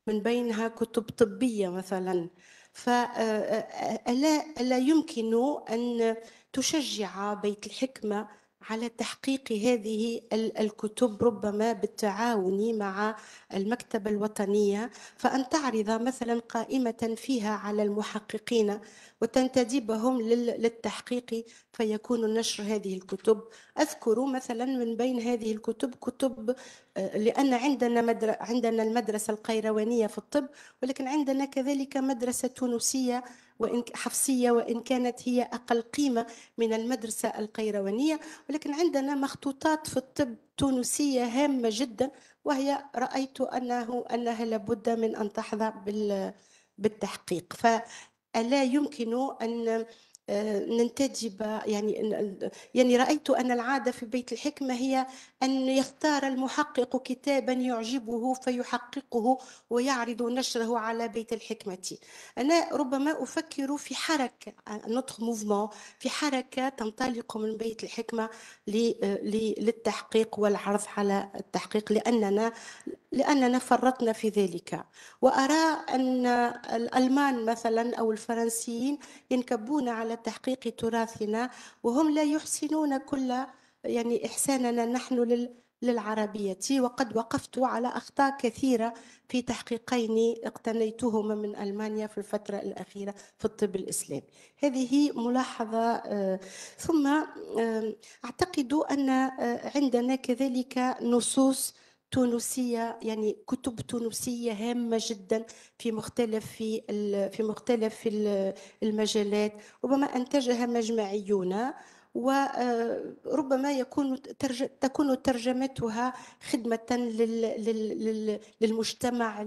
من بينها كتب طبية مثلا فألا آه، آه، ألا يمكن أن تشجع بيت الحكمة على تحقيق هذه الكتب ربما بالتعاون مع المكتبة الوطنية فأن تعرض مثلا قائمة فيها على المحققين وتنتدبهم للتحقيق فيكون نشر هذه الكتب أذكر مثلا من بين هذه الكتب كتب آه، لأن عندنا مدر... عندنا المدرسة القيروانية في الطب ولكن عندنا كذلك مدرسة تونسية وإن حفصية وإن كانت هي أقل قيمة من المدرسة القيروانية ولكن عندنا مخطوطات في الطب تونسية هامة جدا وهي رأيت أنه أنها لابد من أن تحظى بال بالتحقيق ف ألا يمكن أن آه، ننتجب يعني يعني رايت ان العاده في بيت الحكمه هي ان يختار المحقق كتابا يعجبه فيحققه ويعرض نشره على بيت الحكمه انا ربما افكر في حركه نوتر آه، موفمون في حركه تنطلق من بيت الحكمه آه، للتحقيق والعرض على التحقيق لاننا لأننا فرطنا في ذلك وأرى أن الألمان مثلا أو الفرنسيين ينكبون على تحقيق تراثنا وهم لا يحسنون كل يعني إحساننا نحن للعربية وقد وقفت على أخطاء كثيرة في تحقيقين اقتنيتهما من ألمانيا في الفترة الأخيرة في الطب الإسلامي هذه ملاحظة آه، ثم أعتقد أن آه، عندنا كذلك نصوص تونسية يعني كتب تونسية هامة جدا في مختلف في في مختلف المجالات ربما أنتجها مجمعيون وربما آه، يكون تكون ترجمتها خدمة للمجتمع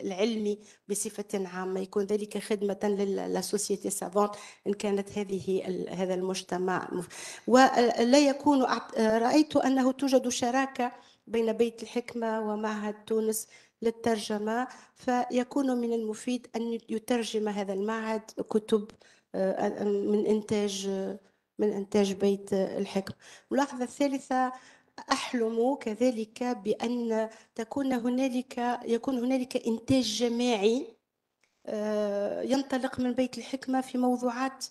العلمي بصفة عامة يكون ذلك خدمة للسوسيتي سافونت إن كانت هذه هذا المجتمع ولا آه، يكون آه، رأيت أنه توجد شراكة بين بيت الحكمة ومعهد تونس للترجمة فيكون من المفيد أن يترجم هذا المعهد كتب آه، من إنتاج آه، من إنتاج بيت الحكمة الملاحظة الثالثة أحلم كذلك بأن تكون هنالك يكون هنالك إنتاج جماعي آه، ينطلق من بيت الحكمة في موضوعات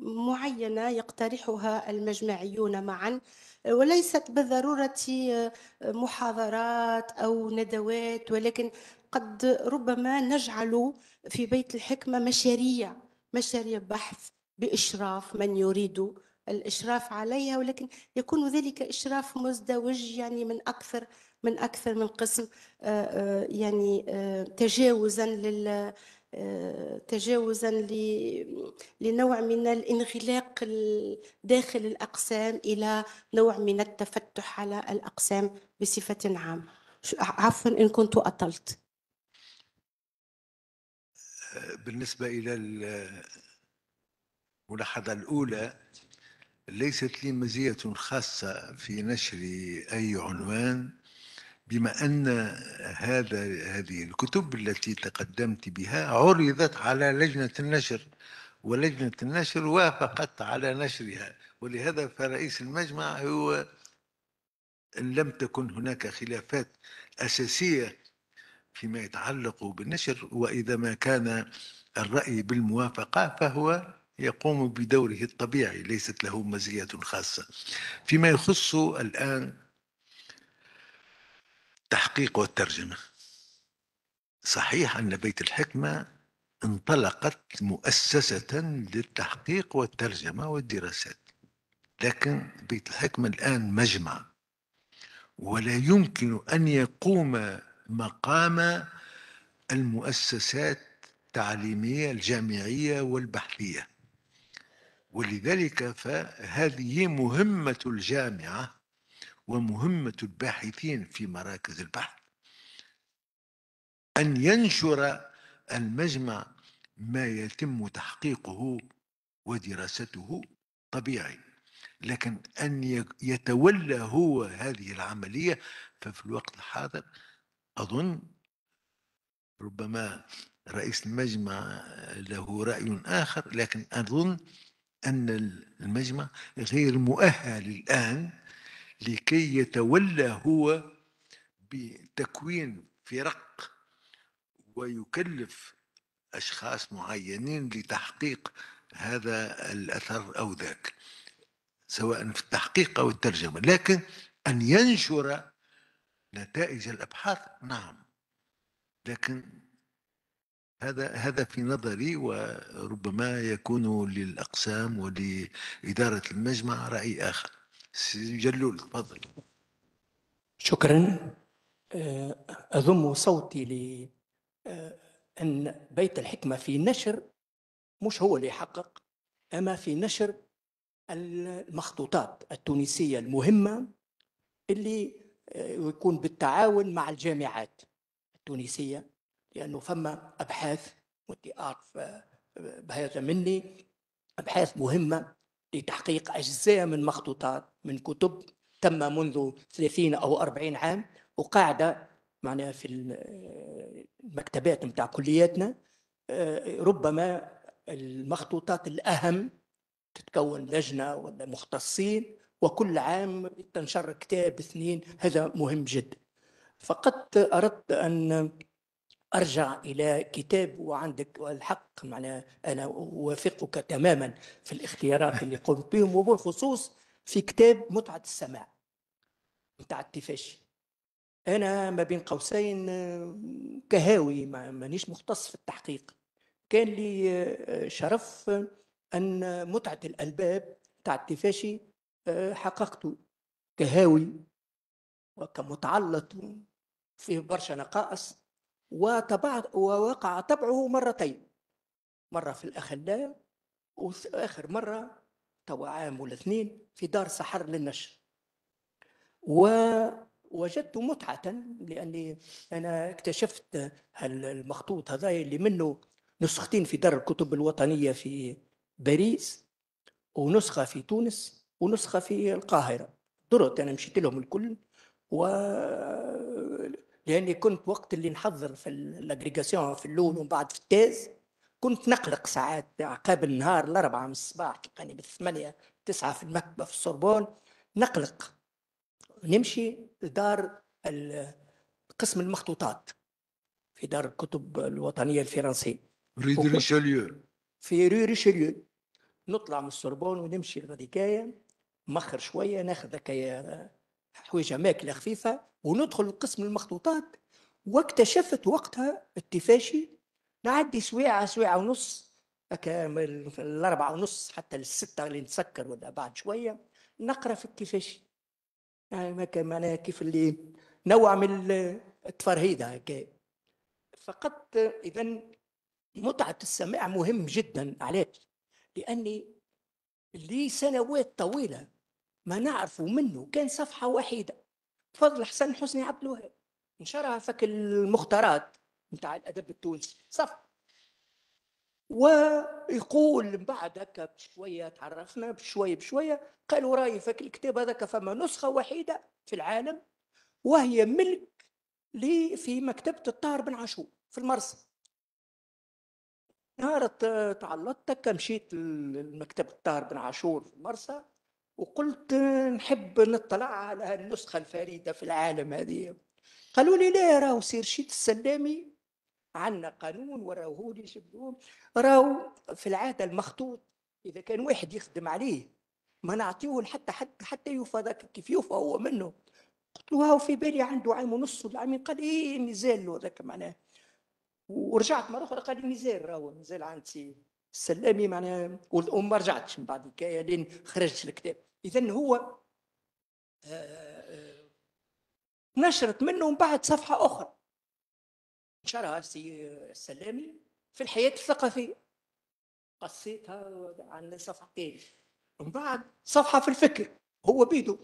معينة يقترحها المجمعيون معا وليست بالضرورة آه، محاضرات أو ندوات ولكن قد ربما نجعل في بيت الحكمة مشاريع مشاريع بحث بإشراف من يريد الإشراف عليها ولكن يكون ذلك إشراف مزدوج يعني من أكثر من أكثر من قسم آه، آه، يعني تجاوزا لل تجاوزا لنوع من الانغلاق داخل الأقسام إلى نوع من التفتح على الأقسام بصفة عامة عفوا إن كنت أطلت بالنسبة إلى الملاحظة الأولى ليست لي مزية خاصة في نشر أي عنوان بما أن هذا هذه الكتب التي تقدمت بها عرضت على لجنة النشر ولجنة النشر وافقت على نشرها ولهذا فرئيس المجمع هو إن لم تكن هناك خلافات أساسية فيما يتعلق بالنشر وإذا ما كان الرأي بالموافقة فهو يقوم بدوره الطبيعي ليست له مزية خاصة فيما يخص الآن التحقيق والترجمة صحيح أن بيت الحكمة انطلقت مؤسسة للتحقيق والترجمة والدراسات لكن بيت الحكمة الآن مجمع ولا يمكن أن يقوم مقام المؤسسات التعليمية الجامعية والبحثية ولذلك فهذه مهمة الجامعة ومهمة الباحثين في مراكز البحث أن ينشر المجمع ما يتم تحقيقه ودراسته طبيعي لكن أن يتولى هو هذه العملية ففي الوقت الحاضر أظن ربما رئيس المجمع له رأي آخر لكن أظن أن المجمع غير مؤهل الآن لكي يتولى هو بتكوين فرق ويكلف أشخاص معينين لتحقيق هذا الأثر أو ذاك سواء في التحقيق أو الترجمة لكن أن ينشر نتائج الأبحاث نعم لكن هذا هذا في نظري وربما يكون للأقسام ولإدارة المجمع رأي آخر سيدي جلول تفضل شكرا أضم آه، صوتي ل آه، أن بيت الحكمة في نشر مش هو اللي يحقق أما في نشر المخطوطات التونسية المهمة اللي آه، يكون بالتعاون مع الجامعات التونسية لأنه فما أبحاث وأنت أعرف بهذا مني أبحاث مهمة لتحقيق أجزاء من مخطوطات من كتب تم منذ 30 أو 40 عام وقاعدة معناها في المكتبات نتاع كلياتنا آه، ربما المخطوطات الأهم تتكون لجنة ولا مختصين وكل عام تنشر كتاب اثنين هذا مهم جدا فقد أردت أن ارجع الى كتاب وعندك والحق معنا انا اوافقك تماما في الاختيارات اللي قمت بهم وبالخصوص في كتاب متعه السماع بتاع التفاشي انا ما بين قوسين كهاوي مانيش مختص في التحقيق كان لي آه، شرف ان متعه الالباب تاع التفاشي آه، حققته كهاوي وكمتعلق في برشا نقائص وطبع ووقع طبعه مرتين مرة في الأخلاء وآخر مرة توا عام ولا اثنين في دار سحر للنشر ووجدت متعة لأني أنا اكتشفت المخطوط هذا اللي منه نسختين في دار الكتب الوطنية في باريس ونسخة في تونس ونسخة في القاهرة درت أنا مشيت لهم الكل و لاني كنت وقت اللي نحضر في الاجريجاسيون في الاول ومن بعد في التاز كنت نقلق ساعات عقاب النهار الاربعه من الصباح تلقاني يعني بالثمانيه تسعه في المكتبه في السوربون نقلق نمشي لدار قسم المخطوطات في دار الكتب الوطنيه الفرنسيه ريد ريشاليو في ري ريشاليو نطلع من السوربون ونمشي لغاديكايا مخر شويه ناخذ هكايا حوايج ماكله خفيفه وندخل لقسم المخطوطات واكتشفت وقتها التفاشي نعدي سويعه سويعه ونص هكا الأربعة ونص حتى الستة اللي نسكر ولا بعد شوية نقرا في التفاشي يعني هكا معناها كيف اللي نوع من التفرهيدة هكا فقط إذا متعة السماع مهم جدا علاش؟ لأني لي سنوات طويلة ما نعرفه منه كان صفحة وحيدة بفضل حسن حسني عبد الوهاب نشرها فك المختارات نتاع الأدب التونسي صفحة ويقول من بعد هكا بشوية تعرفنا بشوية بشوية قالوا راي فك الكتاب هذاك فما نسخة وحيدة في العالم وهي ملك لي في مكتبة الطاهر بن عاشور في المرسى نهار تعلطت مشيت لمكتبة الطاهر بن عاشور في المرسى وقلت نحب نطلع على النسخة الفريدة في العالم هذه قالوا لي لا راهو سير شيت السلامي عندنا قانون وراهو هو اللي يشبدوهم راهو في العادة المخطوط إذا كان واحد يخدم عليه ما نعطيوه حتى حتى حتى يوفى ذاك كيف يوفى هو منه قلت له هاو في بالي عنده عام ونص ولا عامين قال ايه نزال إيه، له ذاك معناه ورجعت مره اخرى قال لي نزال راهو نزال عندي السلامي معناه وما رجعتش من بعد لين خرجت الكتاب اذا هو آه، آه، نشرت منه من بعد صفحه اخرى نشرها السي السلامي في الحياه الثقافيه قصيتها عن صفحتين ومن بعد صفحه في الفكر هو بيدو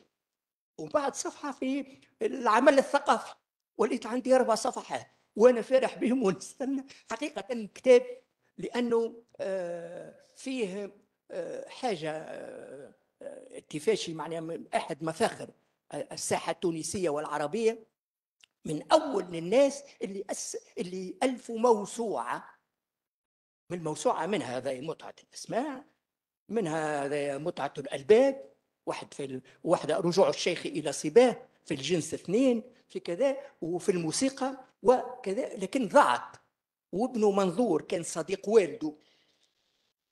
ومن بعد صفحه في العمل الثقافي وليت عندي اربع صفحات وانا فرح بهم ونستنى حقيقه الكتاب لانه آه، فيه حاجه التفاشي معناها احد مفاخر الساحه التونسيه والعربيه من اول الناس اللي أس اللي الفوا موسوعه من موسوعه منها هذا متعه الاسماع منها هذا متعه الالباب واحد في واحده رجوع الشيخ الى صباه في الجنس اثنين في كذا وفي الموسيقى وكذا لكن ضاعت وابن منظور كان صديق والده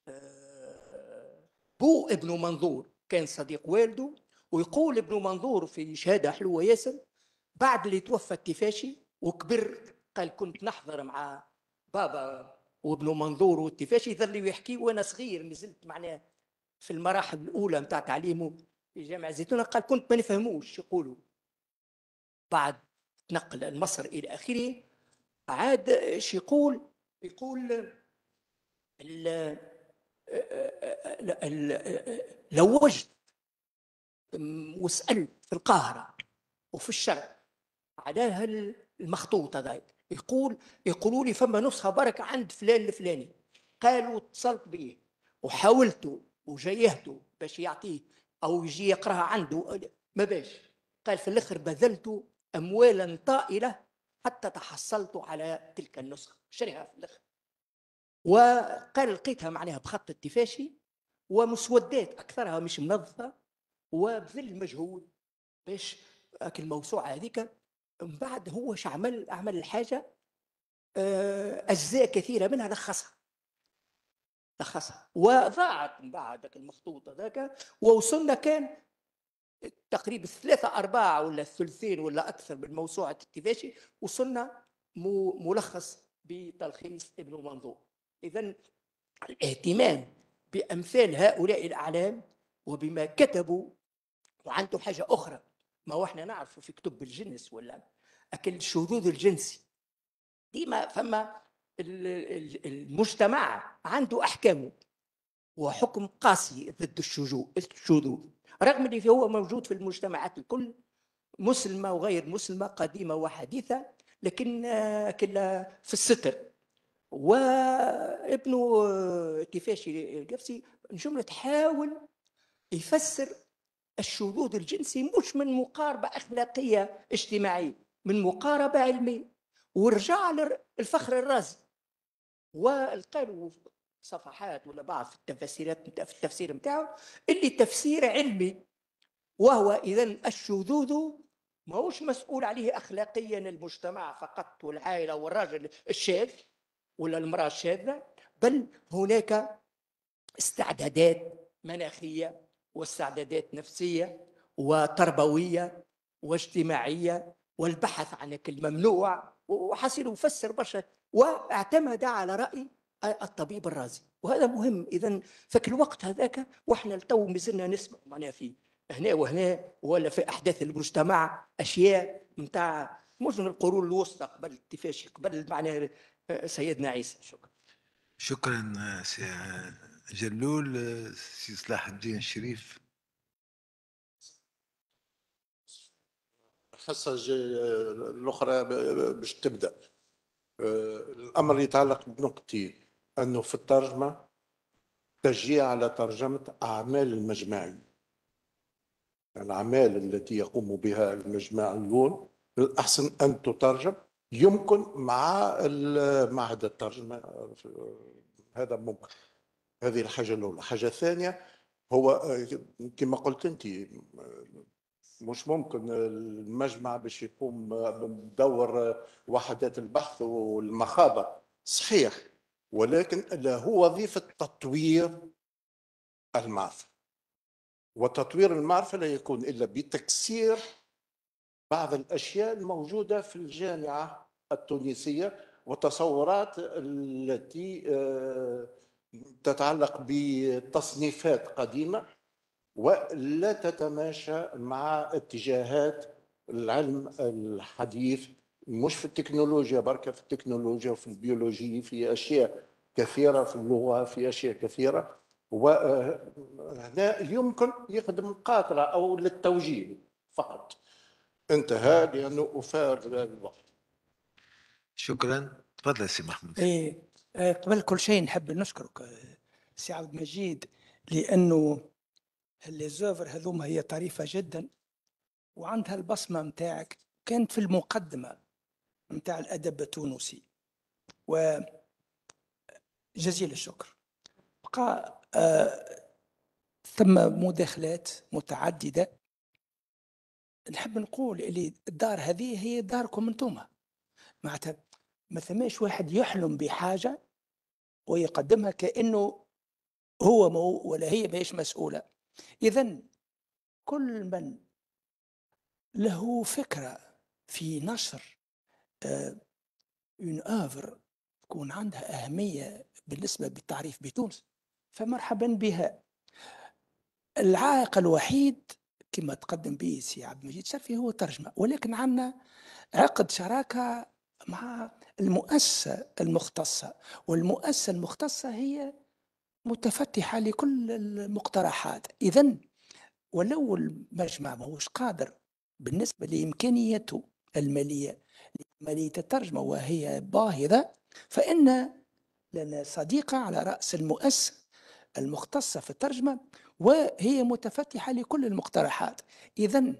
آه، بو ابن منظور كان صديق والده ويقول ابن منظور في شهاده حلوه ياسر بعد اللي توفى التفاشي وكبر قال كنت نحضر مع بابا وابن منظور والتفاشي ظل يحكي وانا صغير نزلت معناه في المراحل الاولى نتاع تعليمه في جامعه زيتونه قال كنت ما نفهموش يقولوا بعد تنقل مصر الى اخره عاد ايش يقول يقول لوجت وسألت في القاهرة وفي الشرق على هالمخطوط هذا يقول يقولوا لي فما نسخة برك عند فلان الفلاني قالوا اتصلت به وحاولت وجيهته باش يعطيه أو يجي يقراها عنده ما باش قال في الآخر بذلت أموالا طائلة حتى تحصلت على تلك النسخة شريها في الآخر وقال لقيتها معناها بخط التفاشي ومسودات اكثرها مش منظفه وبذل مجهود باش الموسوعه هذيك من بعد هو عمل عمل الحاجه آه، اجزاء كثيره منها لخصها لخصها وضاعت من بعد المخطوط هذاك ووصلنا كان تقريبا ثلاثة أرباع ولا الثلثين ولا أكثر من موسوعة التفاشي وصلنا ملخص بتلخيص ابن منظور إذا الاهتمام بأمثال هؤلاء الأعلام وبما كتبوا وعنده حاجة أخرى ما هو احنا نعرفه في كتب الجنس ولا أكل الشذوذ الجنسي ديما فما المجتمع عنده أحكامه وحكم قاسي ضد الشذوذ رغم اللي هو موجود في المجتمعات الكل مسلمة وغير مسلمة قديمة وحديثة لكن آه، كلا في الستر وابنه آه، كيفاشي القفسي الجملة جملة حاول يفسر الشذوذ الجنسي مش من مقاربة أخلاقية اجتماعية من مقاربة علمية ورجع للفخر الرازي والقى له صفحات ولا بعض في التفسيرات في التفسير نتاعو اللي تفسير علمي وهو اذا الشذوذ ماهوش مسؤول عليه اخلاقيا المجتمع فقط والعائله والراجل الشاذ ولا المرأة الشاذة بل هناك استعدادات مناخية واستعدادات نفسية وتربوية واجتماعية والبحث عن الممنوع وحصل يفسر برشا واعتمد على رأي الطبيب الرازي وهذا مهم إذا فك الوقت هذاك وإحنا لتو مازلنا نسمع معناها في هنا وهنا ولا في أحداث المجتمع أشياء نتاع مش من القرون الوسطى قبل كيفاش قبل معناها سيدنا عيسى شكرا شكرا سي جلول سي صلاح الدين الشريف الحصه الاخرى باش تبدا الامر يتعلق بنقطتين انه في الترجمه تشجيع على ترجمه اعمال المجمعي يعني الاعمال التي يقوم بها المجمعيون الاحسن ان تترجم يمكن مع معهد الترجمه هذا ممكن هذه الحاجه الاولى الحاجه الثانيه هو كما قلت انت مش ممكن المجمع باش يقوم بدور وحدات البحث والمخابر صحيح ولكن هو وظيفه تطوير المعرفه وتطوير المعرفه لا يكون الا بتكسير بعض الاشياء الموجوده في الجامعه التونسية وتصورات التي آه، تتعلق بتصنيفات قديمة ولا تتماشى مع اتجاهات العلم الحديث مش في التكنولوجيا بركة في التكنولوجيا وفي البيولوجي في أشياء كثيرة في اللغة في أشياء كثيرة وهنا آه، يمكن يخدم قاطرة أو للتوجيه فقط انتهى لأنه أفار الوقت شكرا تفضل سي محمود إيه،, إيه قبل كل شيء نحب نشكرك آه، سي عبد المجيد لانه لي زوفر هذوما هي طريفه جدا وعندها البصمه نتاعك كانت في المقدمه نتاع الادب التونسي و جزيل الشكر بقى آه ثم مداخلات متعدده نحب نقول اللي الدار هذه هي داركم انتوما معناتها ما ثماش واحد يحلم بحاجه ويقدمها كانه هو مو ولا هي ماهيش مسؤوله اذا كل من له فكره في نشر اون آه، اوفر تكون عندها اهميه بالنسبه بالتعريف بتونس فمرحبا بها العائق الوحيد كما تقدم به سي عبد المجيد شرفي هو الترجمه ولكن عندنا عقد شراكه مع المؤسسة المختصة والمؤسسة المختصة هي متفتحة لكل المقترحات إذا ولو المجمع ماهوش قادر بالنسبة لإمكانيته المالية لعملية الترجمة وهي باهظة فإن لنا صديقة على رأس المؤسسة المختصة في الترجمة وهي متفتحة لكل المقترحات إذا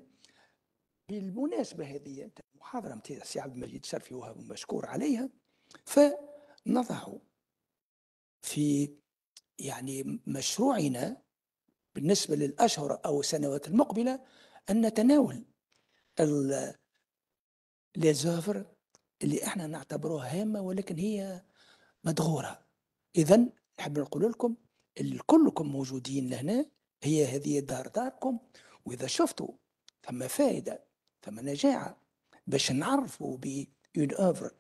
بالمناسبة هذه محاضرة متاع السي عبد المجيد شرفي وهو مشكور عليها فنضع في يعني مشروعنا بالنسبة للأشهر أو السنوات المقبلة أن نتناول ليزوفر اللي احنا نعتبروها هامة ولكن هي مدغورة إذا نحب نقول لكم اللي كلكم موجودين لهنا هي هذه دار داركم وإذا شفتوا ثم فائدة ثم نجاعة باش نعرفوا ب اون أوفر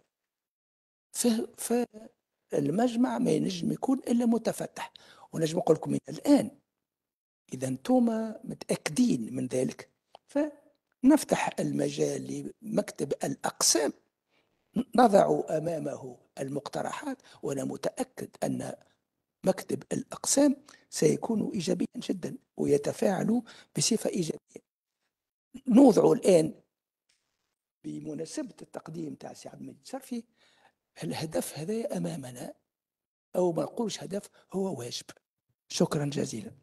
فالمجمع ما ينجم يكون إلا متفتح ونجم نقول لكم من الآن إذا أنتم متأكدين من ذلك فنفتح المجال لمكتب الأقسام نضع أمامه المقترحات وأنا متأكد أن مكتب الأقسام سيكون إيجابيا جدا ويتفاعل بصفة إيجابية نوضع الآن بمناسبة التقديم تاع سي عبد المجيد صرفي الهدف هذا أمامنا أو ما نقولش هدف هو واجب شكرا جزيلا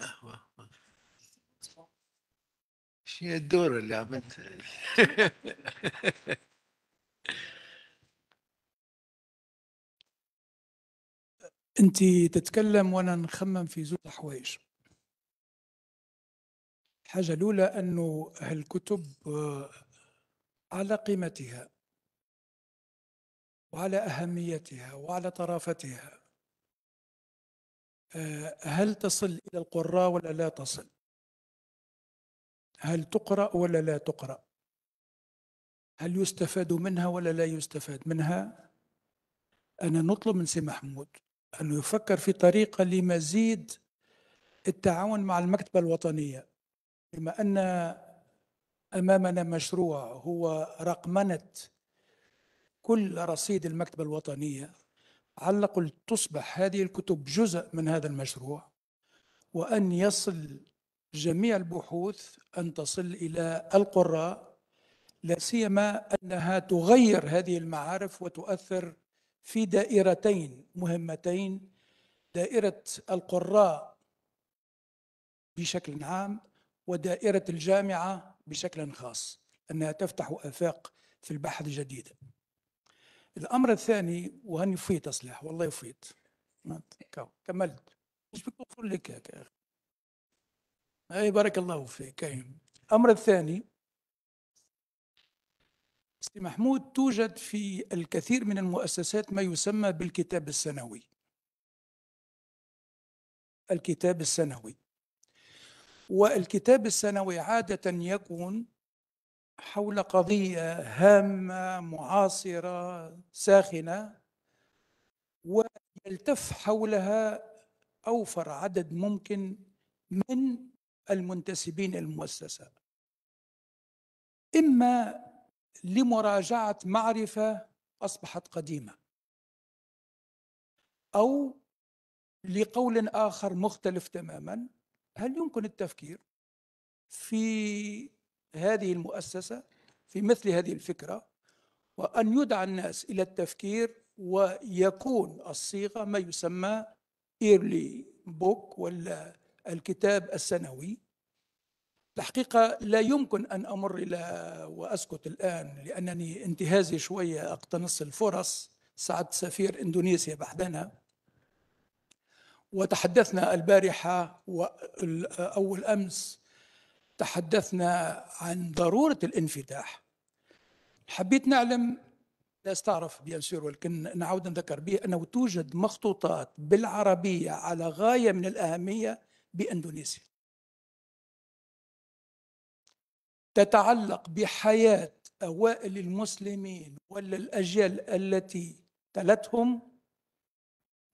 أهوى. نعم. شنو الدور اللي عملته؟ انت تتكلم وانا نخمم في زوج حوايج الحاجة الأولى أنه هالكتب آه، على قيمتها وعلى أهميتها وعلى طرافتها آه، هل تصل إلى القراء ولا لا تصل هل تقرأ ولا لا تقرأ هل يستفاد منها ولا لا يستفاد منها أنا نطلب من سي محمود ان يفكر في طريقة لمزيد التعاون مع المكتبة الوطنية بما أن أمامنا مشروع هو رقمنة كل رصيد المكتبة الوطنية على الاقل تصبح هذه الكتب جزء من هذا المشروع وأن يصل جميع البحوث ان تصل الى القراء لا سيما انها تغير هذه المعارف وتؤثر في دائرتين مهمتين دائره القراء بشكل عام ودائره الجامعه بشكل خاص انها تفتح افاق في البحث جديده الامر الثاني وهني فيت اصلح والله فيت نعم، كملت مش بقول لك هكا أي بارك الله فيك أي. الأمر الثاني سي محمود توجد في الكثير من المؤسسات ما يسمى بالكتاب السنوي الكتاب السنوي والكتاب السنوي عادة يكون حول قضية هامة معاصرة ساخنة ويلتف حولها أوفر عدد ممكن من المنتسبين للمؤسسة إما لمراجعة معرفة أصبحت قديمة أو لقول آخر مختلف تماما هل يمكن التفكير في هذه المؤسسة في مثل هذه الفكرة وأن يدعى الناس إلى التفكير ويكون الصيغة ما يسمى إيرلي بوك ولا الكتاب السنوي الحقيقة لا يمكن أن أمر إلى وأسكت الآن لأنني انتهازي شوية أقتنص الفرص سعدت سفير إندونيسيا بعدنا وتحدثنا البارحة وأول أمس تحدثنا عن ضرورة الانفتاح حبيت نعلم الناس تعرف بيان سور ولكن نعود نذكر به أنه توجد مخطوطات بالعربية على غاية من الأهمية باندونيسيا تتعلق بحياه اوائل المسلمين ولا الاجيال التي تلتهم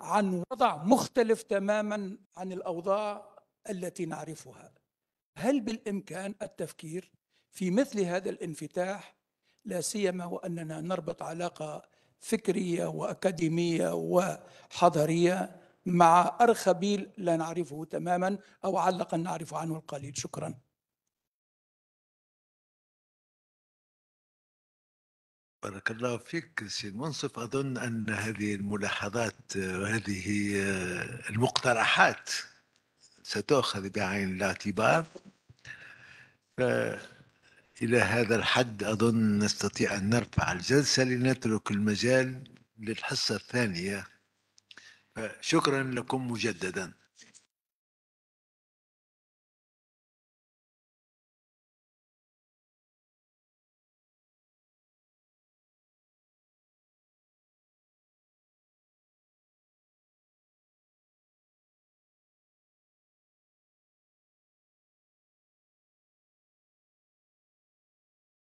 عن وضع مختلف تماما عن الاوضاع التي نعرفها هل بالامكان التفكير في مثل هذا الانفتاح لا سيما واننا نربط علاقه فكريه واكاديميه وحضاريه مع أرخبيل لا نعرفه تماما أو علقا نعرف عنه القليل شكرا بارك الله فيك سيد منصف أظن أن هذه الملاحظات وهذه آه، المقترحات ستؤخذ بعين الاعتبار إلى هذا الحد أظن نستطيع أن نرفع الجلسة لنترك المجال للحصة الثانية شكرا لكم مجددا